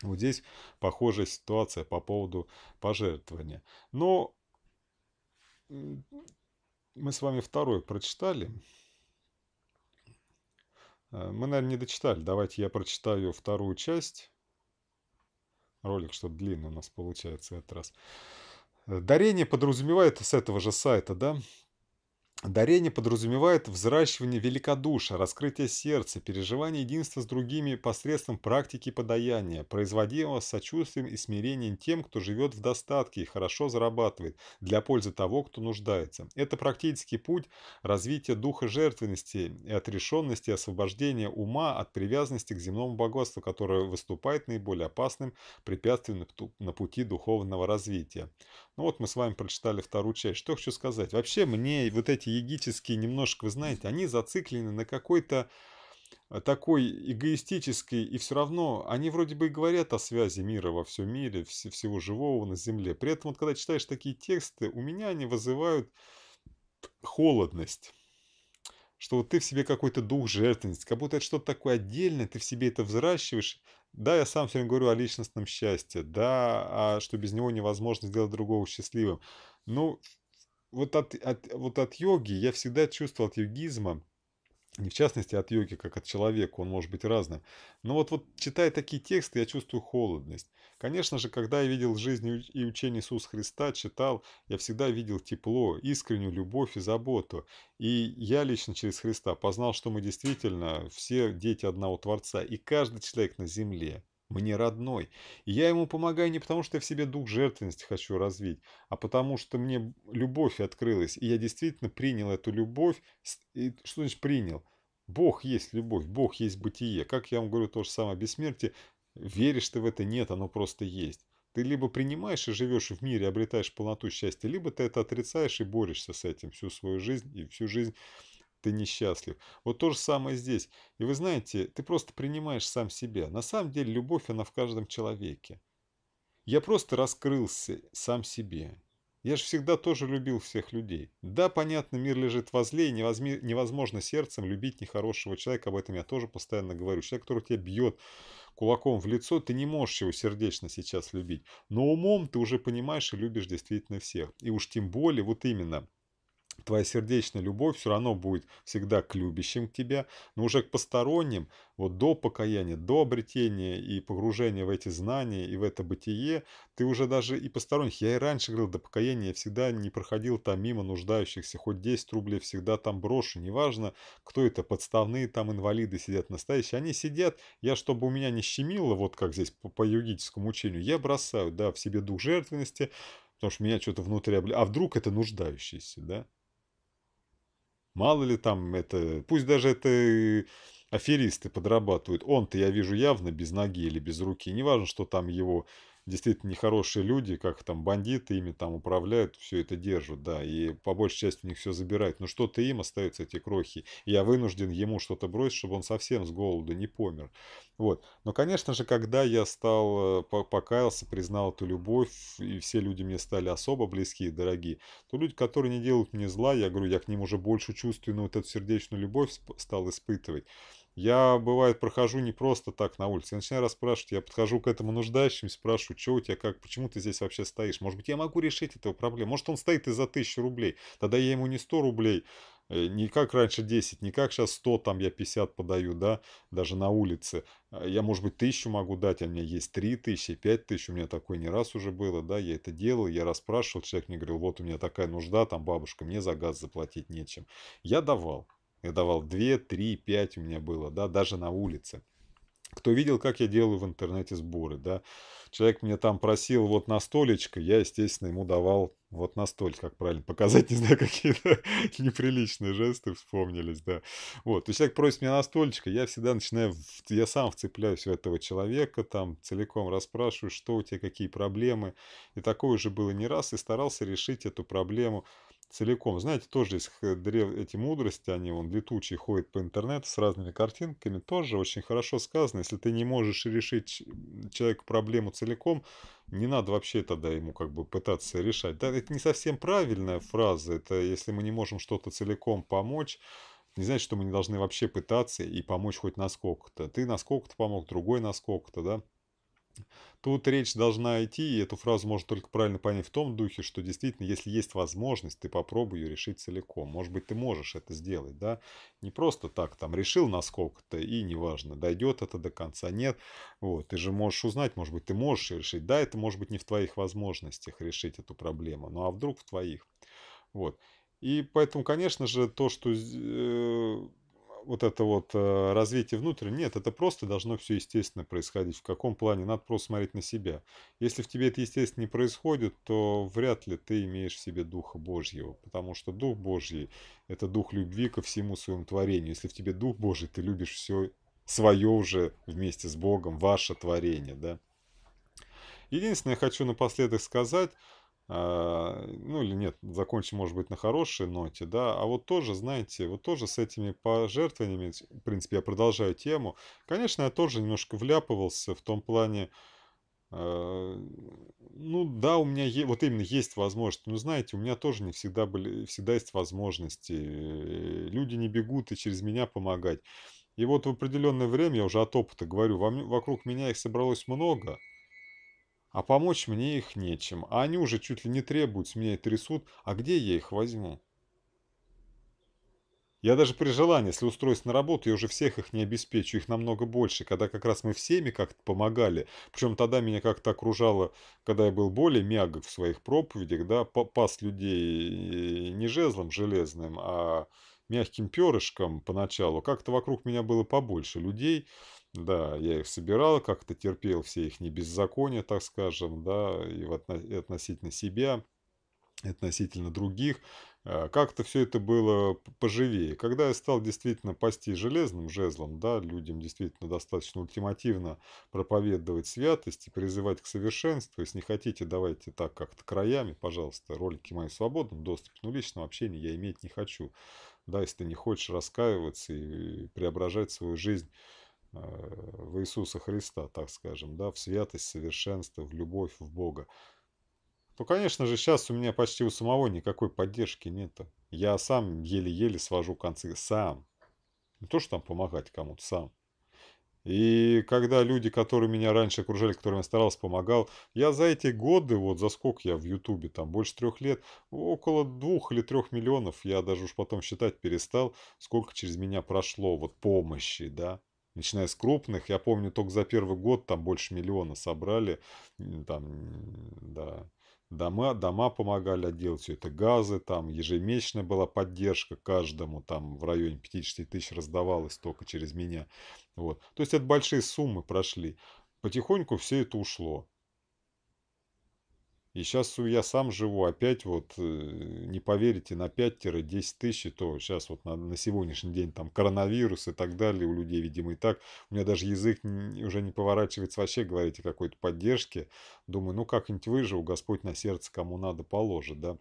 Вот здесь похожая ситуация по поводу пожертвования. Но мы с вами второе прочитали. Э, мы, наверное, не дочитали. Давайте я прочитаю вторую часть ролик, что длинный у нас получается этот раз. Э, дарение подразумевает с этого же сайта, да? Дарение подразумевает взращивание великодушия, раскрытие сердца, переживание единства с другими посредством практики подаяния, производимого сочувствием и смирением тем, кто живет в достатке и хорошо зарабатывает, для пользы того, кто нуждается. Это практический путь развития духа жертвенности и отрешенности, освобождения ума от привязанности к земному богатству, которое выступает наиболее опасным препятствием на пути духовного развития. Ну вот мы с вами прочитали вторую часть. Что хочу сказать? Вообще мне вот эти егические немножко, вы знаете, они зациклены на какой-то э, такой эгоистический, и все равно они вроде бы и говорят о связи мира во всем мире, всего живого на Земле. При этом, вот, когда читаешь такие тексты, у меня они вызывают холодность. Что вот ты в себе какой-то дух жертвенности, как будто это что-то такое отдельное, ты в себе это взращиваешь, да, я сам все время говорю о личностном счастье, да, а что без него невозможно сделать другого счастливым. Ну, вот от, от, вот от йоги я всегда чувствовал от йогизма не в частности от йоги, как от человека, он может быть разным. Но вот, вот читая такие тексты, я чувствую холодность. Конечно же, когда я видел жизнь и учение Иисуса Христа, читал, я всегда видел тепло, искреннюю любовь и заботу. И я лично через Христа познал, что мы действительно все дети одного Творца, и каждый человек на земле мне родной. И я ему помогаю не потому, что я в себе дух жертвенности хочу развить, а потому что мне любовь открылась. И я действительно принял эту любовь. И что значит принял? Бог есть любовь, Бог есть бытие. Как я вам говорю то же самое о бессмертии, веришь ты в это? Нет, оно просто есть. Ты либо принимаешь и живешь в мире, обретаешь полноту счастья, либо ты это отрицаешь и борешься с этим всю свою жизнь и всю жизнь ты несчастлив. Вот то же самое здесь. И вы знаете, ты просто принимаешь сам себя. На самом деле любовь, она в каждом человеке. Я просто раскрылся сам себе. Я же всегда тоже любил всех людей. Да, понятно, мир лежит возле, и невозможно сердцем любить нехорошего человека. Об этом я тоже постоянно говорю. Человек, который тебя бьет кулаком в лицо, ты не можешь его сердечно сейчас любить. Но умом ты уже понимаешь и любишь действительно всех. И уж тем более, вот именно, твоя сердечная любовь все равно будет всегда к любящим к тебе, но уже к посторонним, вот до покаяния, до обретения и погружения в эти знания и в это бытие, ты уже даже и посторонних, я и раньше говорил, до покаяния я всегда не проходил там мимо нуждающихся, хоть 10 рублей всегда там брошу, неважно, кто это, подставные там инвалиды сидят настоящие, они сидят, я, чтобы у меня не щемило, вот как здесь по, по йогическому учению, я бросаю, да, в себе дух жертвенности, потому что меня что-то внутри обли... А вдруг это нуждающийся, да? Мало ли там это... Пусть даже это аферисты подрабатывают. Он-то, я вижу, явно без ноги или без руки. Неважно, что там его действительно нехорошие люди, как там бандиты ими там управляют, все это держат, да, и по большей части у них все забирают. Но что-то им остаются эти крохи. я вынужден ему что-то бросить, чтобы он совсем с голоду не помер. Вот. Но, конечно же, когда я стал, э, покаялся, признал эту любовь, и все люди мне стали особо близкие и дорогие, то люди, которые не делают мне зла, я говорю, я к ним уже больше чувственную вот эту сердечную любовь стал испытывать. Я, бывает, прохожу не просто так на улице. Я начинаю расспрашивать, я подхожу к этому нуждающимся, спрашиваю, что у тебя как, почему ты здесь вообще стоишь? Может быть, я могу решить эту проблему? Может, он стоит из-за тысячи рублей? Тогда я ему не 100 рублей, э, не как раньше 10, не как сейчас 100, там я 50 подаю, да, даже на улице. А я, может быть, тысячу могу дать, а у меня есть 3 тысячи, 5 тысяч, у меня такое не раз уже было, да, я это делал, я расспрашивал, человек мне говорил, вот у меня такая нужда, там бабушка, мне за газ заплатить нечем. Я давал. Я давал 2, 3, 5 у меня было, да, даже на улице. Кто видел, как я делаю в интернете сборы, да. Человек меня там просил вот на столечко, я, естественно, ему давал вот на столь, как правильно показать, не знаю, какие-то неприличные жесты вспомнились, да. Вот, то есть человек просит меня на столечко, я всегда начинаю, я сам вцепляюсь в этого человека, там, целиком расспрашиваю, что у тебя, какие проблемы. И такое уже было не раз, и старался решить эту проблему – целиком. Знаете, тоже из древ... эти мудрости, они вон летучие ходят по интернету с разными картинками, тоже очень хорошо сказано. Если ты не можешь решить человеку проблему целиком, не надо вообще тогда ему как бы пытаться решать. Да, это не совсем правильная фраза, это если мы не можем что-то целиком помочь, не значит, что мы не должны вообще пытаться и помочь хоть насколько-то. Ты насколько-то помог, другой насколько-то, да? Тут речь должна идти, и эту фразу можно только правильно понять в том духе, что действительно, если есть возможность, ты попробуй ее решить целиком. Может быть, ты можешь это сделать, да? Не просто так, там, решил насколько то и неважно, дойдет это до конца, нет. Вот, ты же можешь узнать, может быть, ты можешь решить. Да, это может быть не в твоих возможностях решить эту проблему, ну а вдруг в твоих. Вот. И поэтому, конечно же, то, что э, вот это вот э, развитие внутреннего, нет, это просто должно все естественно происходить. В каком плане? Надо просто смотреть на себя. Если в тебе это естественно не происходит, то вряд ли ты имеешь в себе Духа Божьего, потому что Дух Божий – это Дух любви ко всему своему творению. Если в тебе Дух Божий, ты любишь все свое уже вместе с Богом, ваше творение, да. Единственное, я хочу напоследок сказать – а, ну или нет, закончим, может быть, на хорошей ноте, да, а вот тоже, знаете, вот тоже с этими пожертвованиями, в принципе, я продолжаю тему, конечно, я тоже немножко вляпывался в том плане, а, ну да, у меня е- вот именно есть возможность. Но знаете, у меня тоже не всегда были, всегда есть возможности. Э, люди не бегут и через меня помогать. И вот в определенное время, я уже от опыта говорю, вокруг меня их собралось много. А помочь мне их нечем. А они уже чуть ли не требуют, с меня и трясут. А где я их возьму? Я даже при желании, если устроюсь на работу, я уже всех их не обеспечу, их намного больше, когда как раз мы всеми как-то помогали. Причем тогда меня как-то окружало, когда я был более мягок в своих проповедях, да, пас людей э, не жезлом железным, а мягким перышком поначалу. Как-то вокруг меня было побольше людей, да, я их собирал, как-то терпел все их небеззакония, так скажем, да, и, в отно... и относительно себя, и относительно других. А как-то все это было поживее. Когда я стал действительно пасти железным жезлом, да, людям действительно достаточно ультимативно проповедовать святость и призывать к совершенству. Если не хотите, давайте так как-то краями, пожалуйста, ролики мои в доступ, доступе, но личного общения я иметь не хочу. Да, если ты не хочешь раскаиваться и преображать свою жизнь в Иисуса Христа, так скажем, да, в святость, совершенство, в любовь, в Бога, то, конечно же, сейчас у меня почти у самого никакой поддержки нет. Я сам еле-еле свожу концы, сам. Не то, что там помогать кому-то, сам. И когда люди, которые меня раньше окружали, которым я старался, помогал, я за эти годы, вот за сколько я в Ютубе, там больше трех лет, около двух или трех миллионов, я даже уж потом считать перестал, сколько через меня прошло вот помощи, да начиная с крупных. Я помню, только за первый год там больше миллиона собрали. Там, да, дома, дома помогали отделать все это, газы, там ежемесячная была поддержка каждому, там в районе 50 тысяч раздавалось только через меня. Вот. То есть это большие суммы прошли. Потихоньку все это ушло. И сейчас я сам живу опять, вот, э, не поверите, на 5-10 тысяч, то сейчас вот на, на сегодняшний день там коронавирус и так далее у людей, видимо, и так. У меня даже язык уже не поворачивается вообще говорить о какой-то поддержке. Думаю, ну как-нибудь выживу, Господь на сердце кому надо положит, да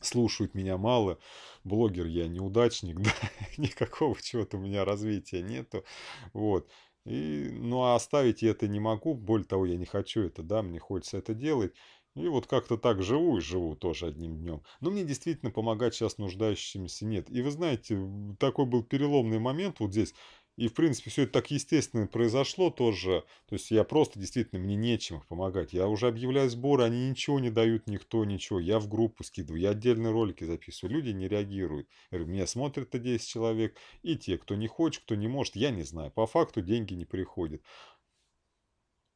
слушают меня мало, блогер я неудачник, да, никакого чего-то у меня развития нету, вот. И, ну, а оставить я это не могу, более того, я не хочу это, да, мне хочется это делать, и вот как-то так живу и живу тоже одним днем. Но мне действительно помогать сейчас нуждающимся нет. И вы знаете, такой был переломный момент вот здесь. И, в принципе, все это так естественно произошло тоже. То есть я просто действительно, мне нечем их помогать. Я уже объявляю сборы, они ничего не дают, никто ничего. Я в группу скидываю, я отдельные ролики записываю, люди не реагируют. Я говорю, меня смотрят-то 10 человек, и те, кто не хочет, кто не может, я не знаю. По факту деньги не приходят.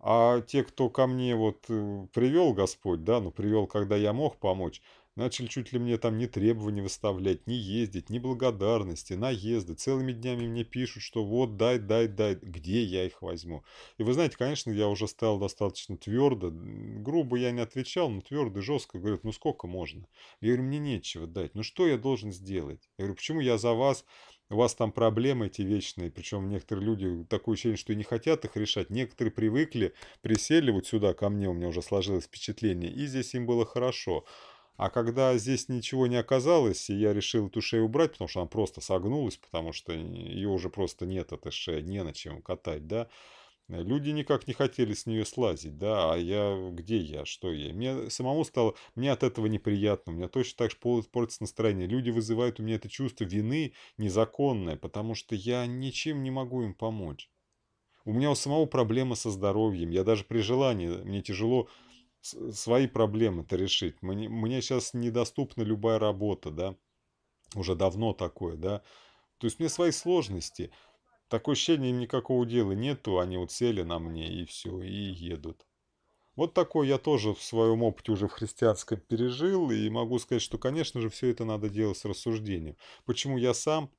А те, кто ко мне вот э, привел Господь, да, ну привел, когда я мог помочь, начали чуть ли мне там ни требования выставлять, не ездить, не благодарности, наезды. Целыми днями мне пишут, что вот дай, дай, дай, где я их возьму. И вы знаете, конечно, я уже стал достаточно твердо, грубо я не отвечал, но твердо и жестко говорят, ну сколько можно? Я говорю, мне нечего дать, ну что я должен сделать? Я говорю, почему я за вас у вас там проблемы эти вечные, причем некоторые люди, такое ощущение, что не хотят их решать. Некоторые привыкли, присели вот сюда ко мне, у меня уже сложилось впечатление, и здесь им было хорошо. А когда здесь ничего не оказалось, и я решил эту шею убрать, потому что она просто согнулась, потому что ее уже просто нет, этой шеи, не на чем катать, да, Люди никак не хотели с нее слазить, да, а я, где я, что я? Мне самому стало, мне от этого неприятно, у меня точно так же портится настроение. Люди вызывают у меня это чувство вины незаконное, потому что я ничем не могу им помочь. У меня у самого проблема со здоровьем, я даже при желании, мне тяжело свои проблемы-то решить. Мне, мне сейчас недоступна любая работа, да, уже давно такое, да. То есть мне свои сложности – Такое ощущение, никакого дела нету, они вот сели на мне и все, и едут. Вот такое я тоже в своем опыте уже в христианском пережил, и могу сказать, что, конечно же, все это надо делать с рассуждением. Почему я сам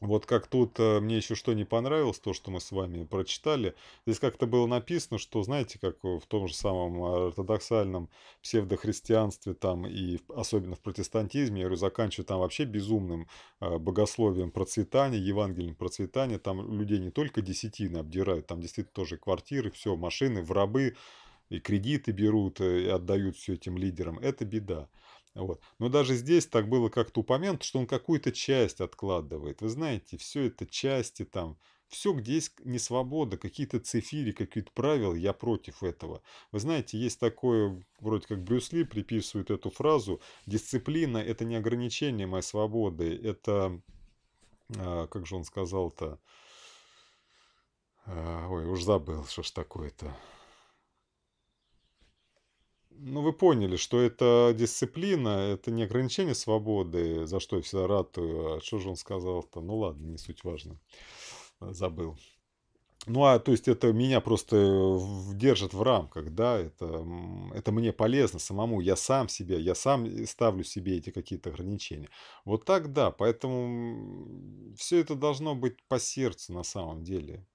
вот как тут э, мне еще что не понравилось, то, что мы с вами прочитали. Здесь как-то было написано, что, знаете, как э, в том же самом а, ортодоксальном псевдохристианстве, там и особенно в протестантизме, я говорю, заканчиваю там вообще безумным а, богословием процветания, Евангелием процветания, там людей не только десятины обдирают, там действительно тоже квартиры, все, машины, в рабы, и кредиты берут, э, и отдают все этим лидерам. Это беда. Вот. Но даже здесь так было как-то упомянуто, что он какую-то часть откладывает. Вы знаете, все это части там, все, где есть свобода, какие-то цифири, какие-то правила, я против этого. Вы знаете, есть такое, вроде как Брюс Ли приписывает эту фразу, дисциплина – это не ограничение моей свободы, это, а, как же он сказал-то, а, ой, уж забыл, что ж такое-то ну, вы поняли, что это дисциплина, это не ограничение свободы, за что я всегда ратую. А что же он сказал-то? Ну ладно, не суть важно. Э, забыл. Ну, а то есть это меня просто э, держит в рамках, да, это, это мне полезно самому, я сам себе, я сам ставлю себе эти какие-то ограничения. Вот так, да, поэтому все это должно быть по сердцу на самом деле.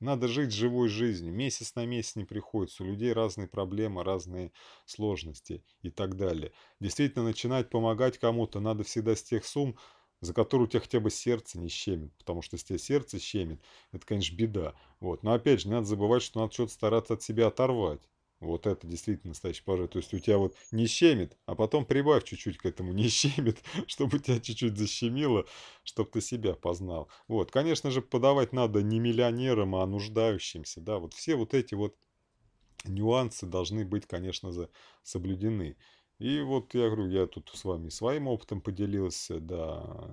Надо жить живой жизнью. Месяц на месяц не приходится. У людей разные проблемы, разные сложности и так далее. Действительно, начинать помогать кому-то надо всегда с тех сумм, за которую у тебя хотя бы сердце не щемит. Потому что если тебе сердце щемит, это, конечно, беда. Вот. Но опять же, не надо забывать, что надо что-то стараться от себя оторвать. Вот это действительно настоящий пожар. То есть у тебя вот не щемит, а потом прибавь чуть-чуть к этому не щемит, чтобы тебя чуть-чуть защемило, чтобы ты себя познал. Вот, конечно же, подавать надо не миллионерам, а нуждающимся, да. Вот все вот эти вот нюансы должны быть, конечно же, соблюдены. И вот я говорю, я тут с вами своим опытом поделился, да.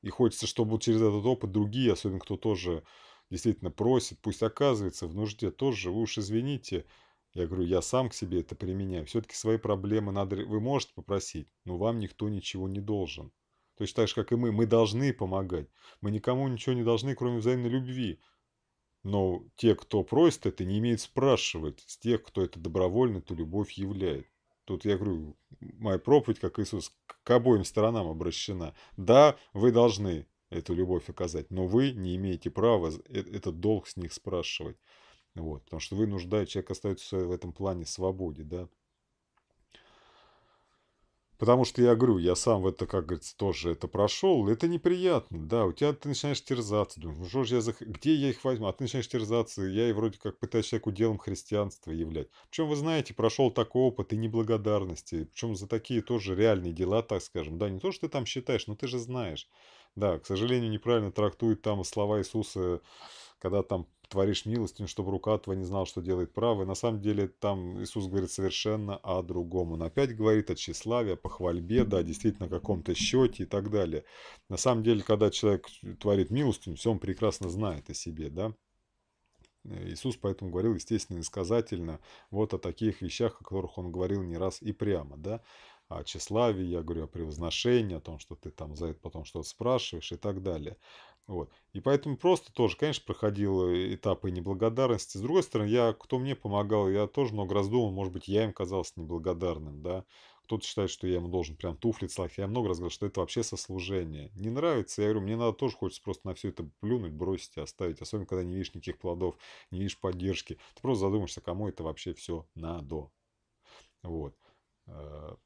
И хочется, чтобы через этот опыт другие, особенно кто тоже действительно просит, пусть оказывается в нужде тоже, вы уж извините, я говорю, я сам к себе это применяю. Все-таки свои проблемы надо... Вы можете попросить, но вам никто ничего не должен. То есть так же, как и мы. Мы должны помогать. Мы никому ничего не должны, кроме взаимной любви. Но те, кто просит это, не имеет спрашивать с тех, кто это добровольно, ту любовь являет. Тут я говорю, моя проповедь, как Иисус, к обоим сторонам обращена. Да, вы должны эту любовь оказать, но вы не имеете права э, этот долг с них спрашивать. Вот, потому что вынуждает человек остается в этом плане свободе, да. Потому что я говорю, я сам в это, как говорится, тоже это прошел. Это неприятно, да. У тебя ты начинаешь терзаться. Думаешь, ну что же я зах, где я их возьму? А ты начинаешь терзаться. Я и вроде как пытаюсь человеку делом христианства являть. Причем, вы знаете, прошел такой опыт и неблагодарности. Причем за такие тоже реальные дела, так скажем. Да, не то, что ты там считаешь, но ты же знаешь. Да, к сожалению, неправильно трактуют там слова Иисуса когда там творишь милостыню, чтобы рука твоя не знала, что делает правый. На самом деле там Иисус говорит совершенно о другом. Он опять говорит о тщеславии, о похвальбе, да, действительно, о каком-то счете и так далее. На самом деле, когда человек творит милостыню, все он прекрасно знает о себе, да. Э, Иисус поэтому говорил, естественно, сказательно. вот о таких вещах, о которых он говорил не раз и прямо, да о тщеславии, я говорю о превозношении, о том, что ты там за это потом что-то спрашиваешь и так далее. Вот. И поэтому просто тоже, конечно, проходил э, этапы неблагодарности. С другой стороны, я, кто мне помогал, я тоже много раз думал, может быть, я им казался неблагодарным, да. Кто-то считает, что я ему должен прям туфли целовать. Я много раз говорил, что это вообще сослужение. Не нравится, я говорю, мне надо тоже хочется просто на все это плюнуть, бросить и оставить. Особенно, когда не видишь никаких плодов, не видишь поддержки. Ты просто задумаешься, кому это вообще все надо. Вот. Э,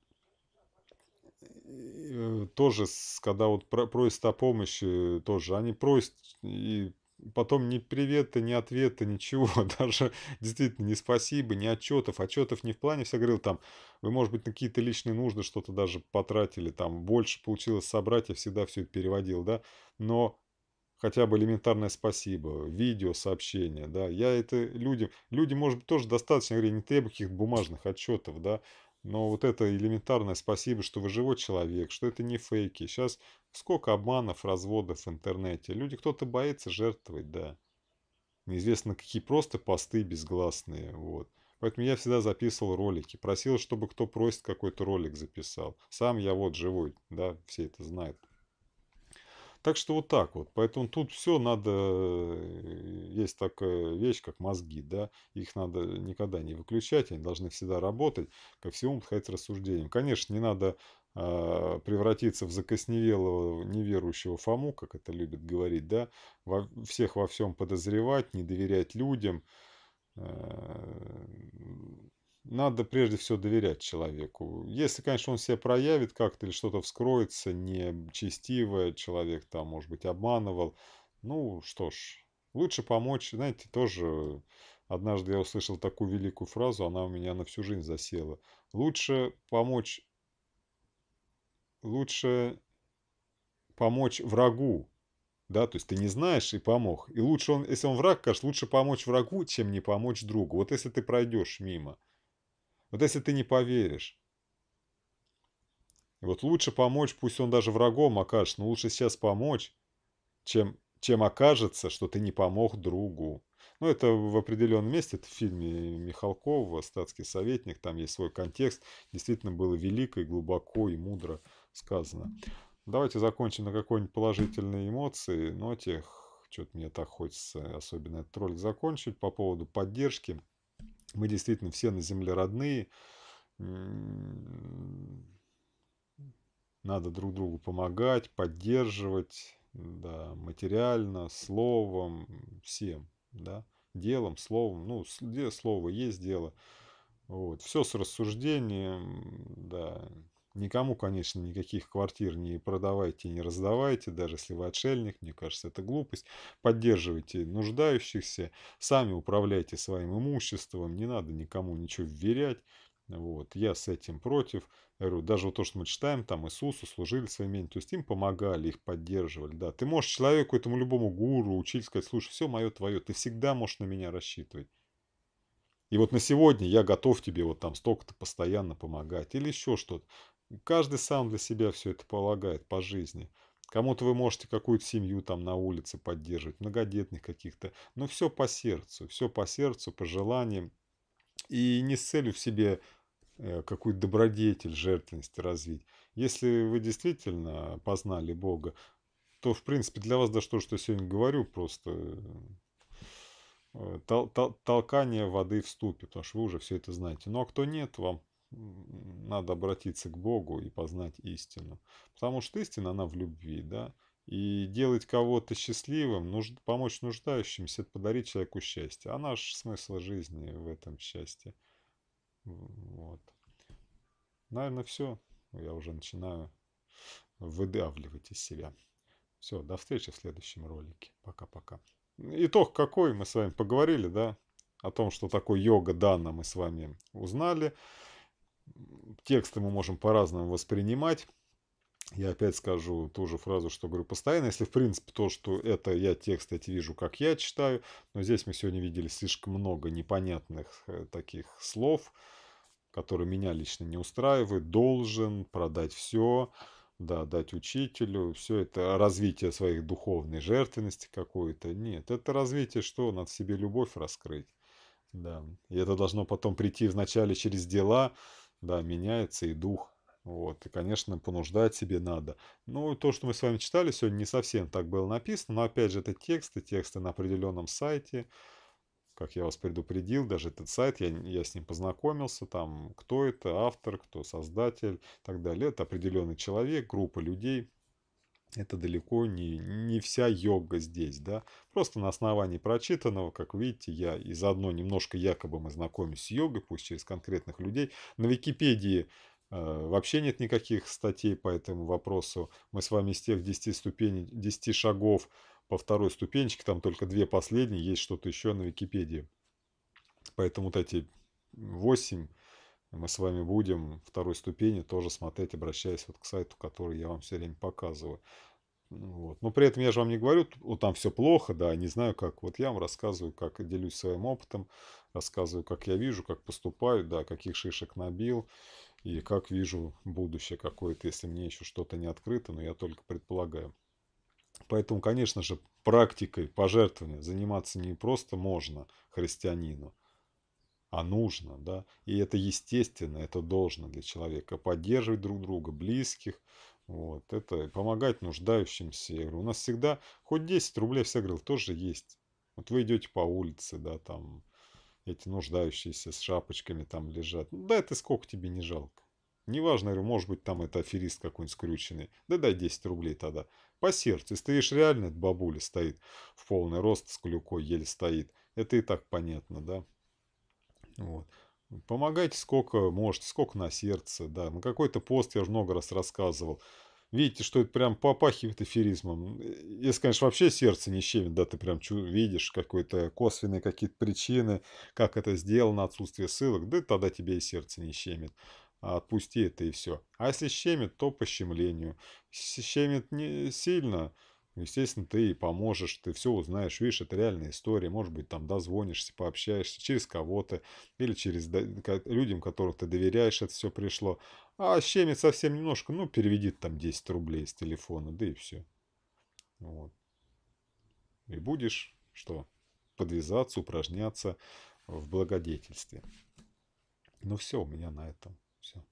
Э, тоже, когда вот просят о помощи, тоже они просят и потом ни привета, ни ответа, ничего, даже действительно ни спасибо, ни отчетов. Отчетов не в плане, все говорил там, вы, может быть, на какие-то личные нужды что-то даже потратили, там больше получилось собрать, я всегда все это переводил, да, но хотя бы элементарное спасибо, видео, сообщение, да, я это людям, люди, может быть, тоже достаточно, я говорю, не требую каких-то бумажных отчетов, да, но вот это элементарное спасибо, что вы живой человек, что это не фейки. Сейчас сколько обманов, разводов в интернете. Люди кто-то боится жертвовать, да. Неизвестно, какие просто посты безгласные, вот. Поэтому я всегда записывал ролики. Просил, чтобы кто просит какой-то ролик записал. Сам я вот живой, да, все это знают. Так что вот так вот. Поэтому тут все надо... Э, есть такая вещь, как мозги, да. Их надо никогда не выключать, они должны всегда работать. Ко всему подходить с рассуждением. Конечно, не надо а, превратиться в закосневелого неверующего Фому, как это любят говорить, да. Во, всех во всем подозревать, не доверять людям. Э, надо прежде всего доверять человеку. Если, конечно, он себя проявит как-то или что-то вскроется, нечестивое, человек там, может быть, обманывал, ну что ж, лучше помочь. Знаете, тоже однажды я услышал такую великую фразу, она у меня на всю жизнь засела. Лучше помочь, лучше помочь врагу, да, то есть ты не знаешь и помог. И лучше он, если он враг, конечно, лучше помочь врагу, чем не помочь другу. Вот если ты пройдешь мимо, вот если ты не поверишь. И вот лучше помочь, пусть он даже врагом окажется, но лучше сейчас помочь, чем, чем окажется, что ты не помог другу. Ну, это в определенном месте, это в фильме Михалкова «Статский советник», там есть свой контекст. Действительно было велико и глубоко и мудро сказано. Давайте закончим на какой-нибудь положительной эмоции, Но тех, Что-то мне так хочется, особенно этот ролик, закончить по поводу поддержки. Мы действительно все на земле родные. Надо друг другу помогать, поддерживать, да, материально, словом, всем, да, делом, словом, ну, где слово есть дело. Вот, все с рассуждением, да, Никому, конечно, никаких квартир не продавайте, не раздавайте, даже если вы отшельник, мне кажется, это глупость. Поддерживайте нуждающихся, сами управляйте своим имуществом, не надо никому ничего вверять. Вот, я с этим против. Я говорю, даже вот то, что мы читаем, там Иисусу служили своими, то есть им помогали, их поддерживали. Да, ты можешь человеку, этому любому гуру, учить, сказать, слушай, все мое твое, ты всегда можешь на меня рассчитывать. И вот на сегодня я готов тебе вот там столько-то постоянно помогать или еще что-то. Каждый сам для себя все это полагает по жизни. Кому-то вы можете какую-то семью там на улице поддерживать, многодетных каких-то. Но все по сердцу, все по сердцу, по желаниям. И не с целью в себе э, какую-то добродетель, жертвенность развить. Если вы действительно познали Бога, то, в принципе, для вас, да что, что я сегодня говорю, просто э, тол тол толкание воды в ступе, потому что вы уже все это знаете. Ну а кто нет, вам надо обратиться к Богу и познать истину. Потому что истина, она в любви, да. И делать кого-то счастливым, нужд... помочь нуждающимся, это подарить человеку счастье. А наш смысл жизни в этом счастье. Вот. Наверное, все. Я уже начинаю выдавливать из себя. Все, до встречи в следующем ролике. Пока-пока. Итог какой? Мы с вами поговорили, да? О том, что такое йога дана, мы с вами узнали. Тексты мы можем по-разному воспринимать. Я опять скажу ту же фразу, что говорю постоянно. Если, в принципе, то, что это я текст эти вижу, как я читаю. Но здесь мы сегодня видели слишком много непонятных э, таких слов, которые меня лично не устраивают. Должен, продать все, да, дать учителю. Все это развитие своих духовной жертвенности какой-то. Нет, это развитие, что над себе любовь раскрыть. Да. И это должно потом прийти вначале через дела, да, меняется и дух. Вот, и, конечно, понуждать себе надо. Ну, то, что мы с вами читали сегодня, не совсем так было написано, но, опять же, это тексты, тексты на определенном сайте, как я вас предупредил, даже этот сайт, я, я с ним познакомился, там, кто это, автор, кто создатель и так далее. Это определенный человек, группа людей, это далеко не, не вся йога здесь, да. Просто на основании прочитанного, как видите, я и заодно немножко якобы мы знакомимся с йогой, пусть через конкретных людей. На Википедии э, вообще нет никаких статей по этому вопросу. Мы с вами из тех 10 ступеней, 10 шагов по второй ступенечке, там только две последние, есть что-то еще на Википедии. Поэтому вот эти 8 мы с вами будем второй ступени тоже смотреть, обращаясь вот к сайту, который я вам все время показываю. Ну вот. Но при этом я же вам не говорю, вот там все плохо, да, не знаю как. Вот я вам рассказываю, как делюсь своим опытом, рассказываю, как я вижу, как поступаю, да, каких шишек набил и как вижу будущее какое-то, если мне еще что-то не открыто, но я только предполагаю. Поэтому, конечно же, практикой пожертвования заниматься не просто можно христианину, а нужно, да, и это естественно, это должно для человека, поддерживать друг друга, близких, вот, это помогать нуждающимся, я говорю, у нас всегда, хоть 10 рублей, все говорил, тоже есть, вот вы идете по улице, да, там, эти нуждающиеся с шапочками там лежат, ну, да, это сколько тебе не жалко, Неважно, говорю, может быть, там это аферист какой-нибудь скрюченный. Да дай 10 рублей тогда. По сердцу. И стоишь реально эта бабуля стоит в полный рост с клюкой, еле стоит. Это и так понятно, да? Вот. Помогайте сколько можете, сколько на сердце, да. На какой-то пост я уже много раз рассказывал. Видите, что это прям попахивает эфиризмом. Если, конечно, вообще сердце не щемит, да, ты прям видишь какой-то косвенные какие-то причины, как это сделано, отсутствие ссылок, да тогда тебе и сердце не щемит. А отпусти это и все. А если щемит, то по щемлению. Щемит не сильно, Естественно, ты поможешь, ты все узнаешь, видишь, это реальная история, может быть, там дозвонишься, пообщаешься через кого-то или через людям, которых ты доверяешь, это все пришло. А щемит совсем немножко, ну, переведи там 10 рублей с телефона, да и все. Вот. И будешь, что, подвязаться, упражняться в благодетельстве. Ну все, у меня на этом все.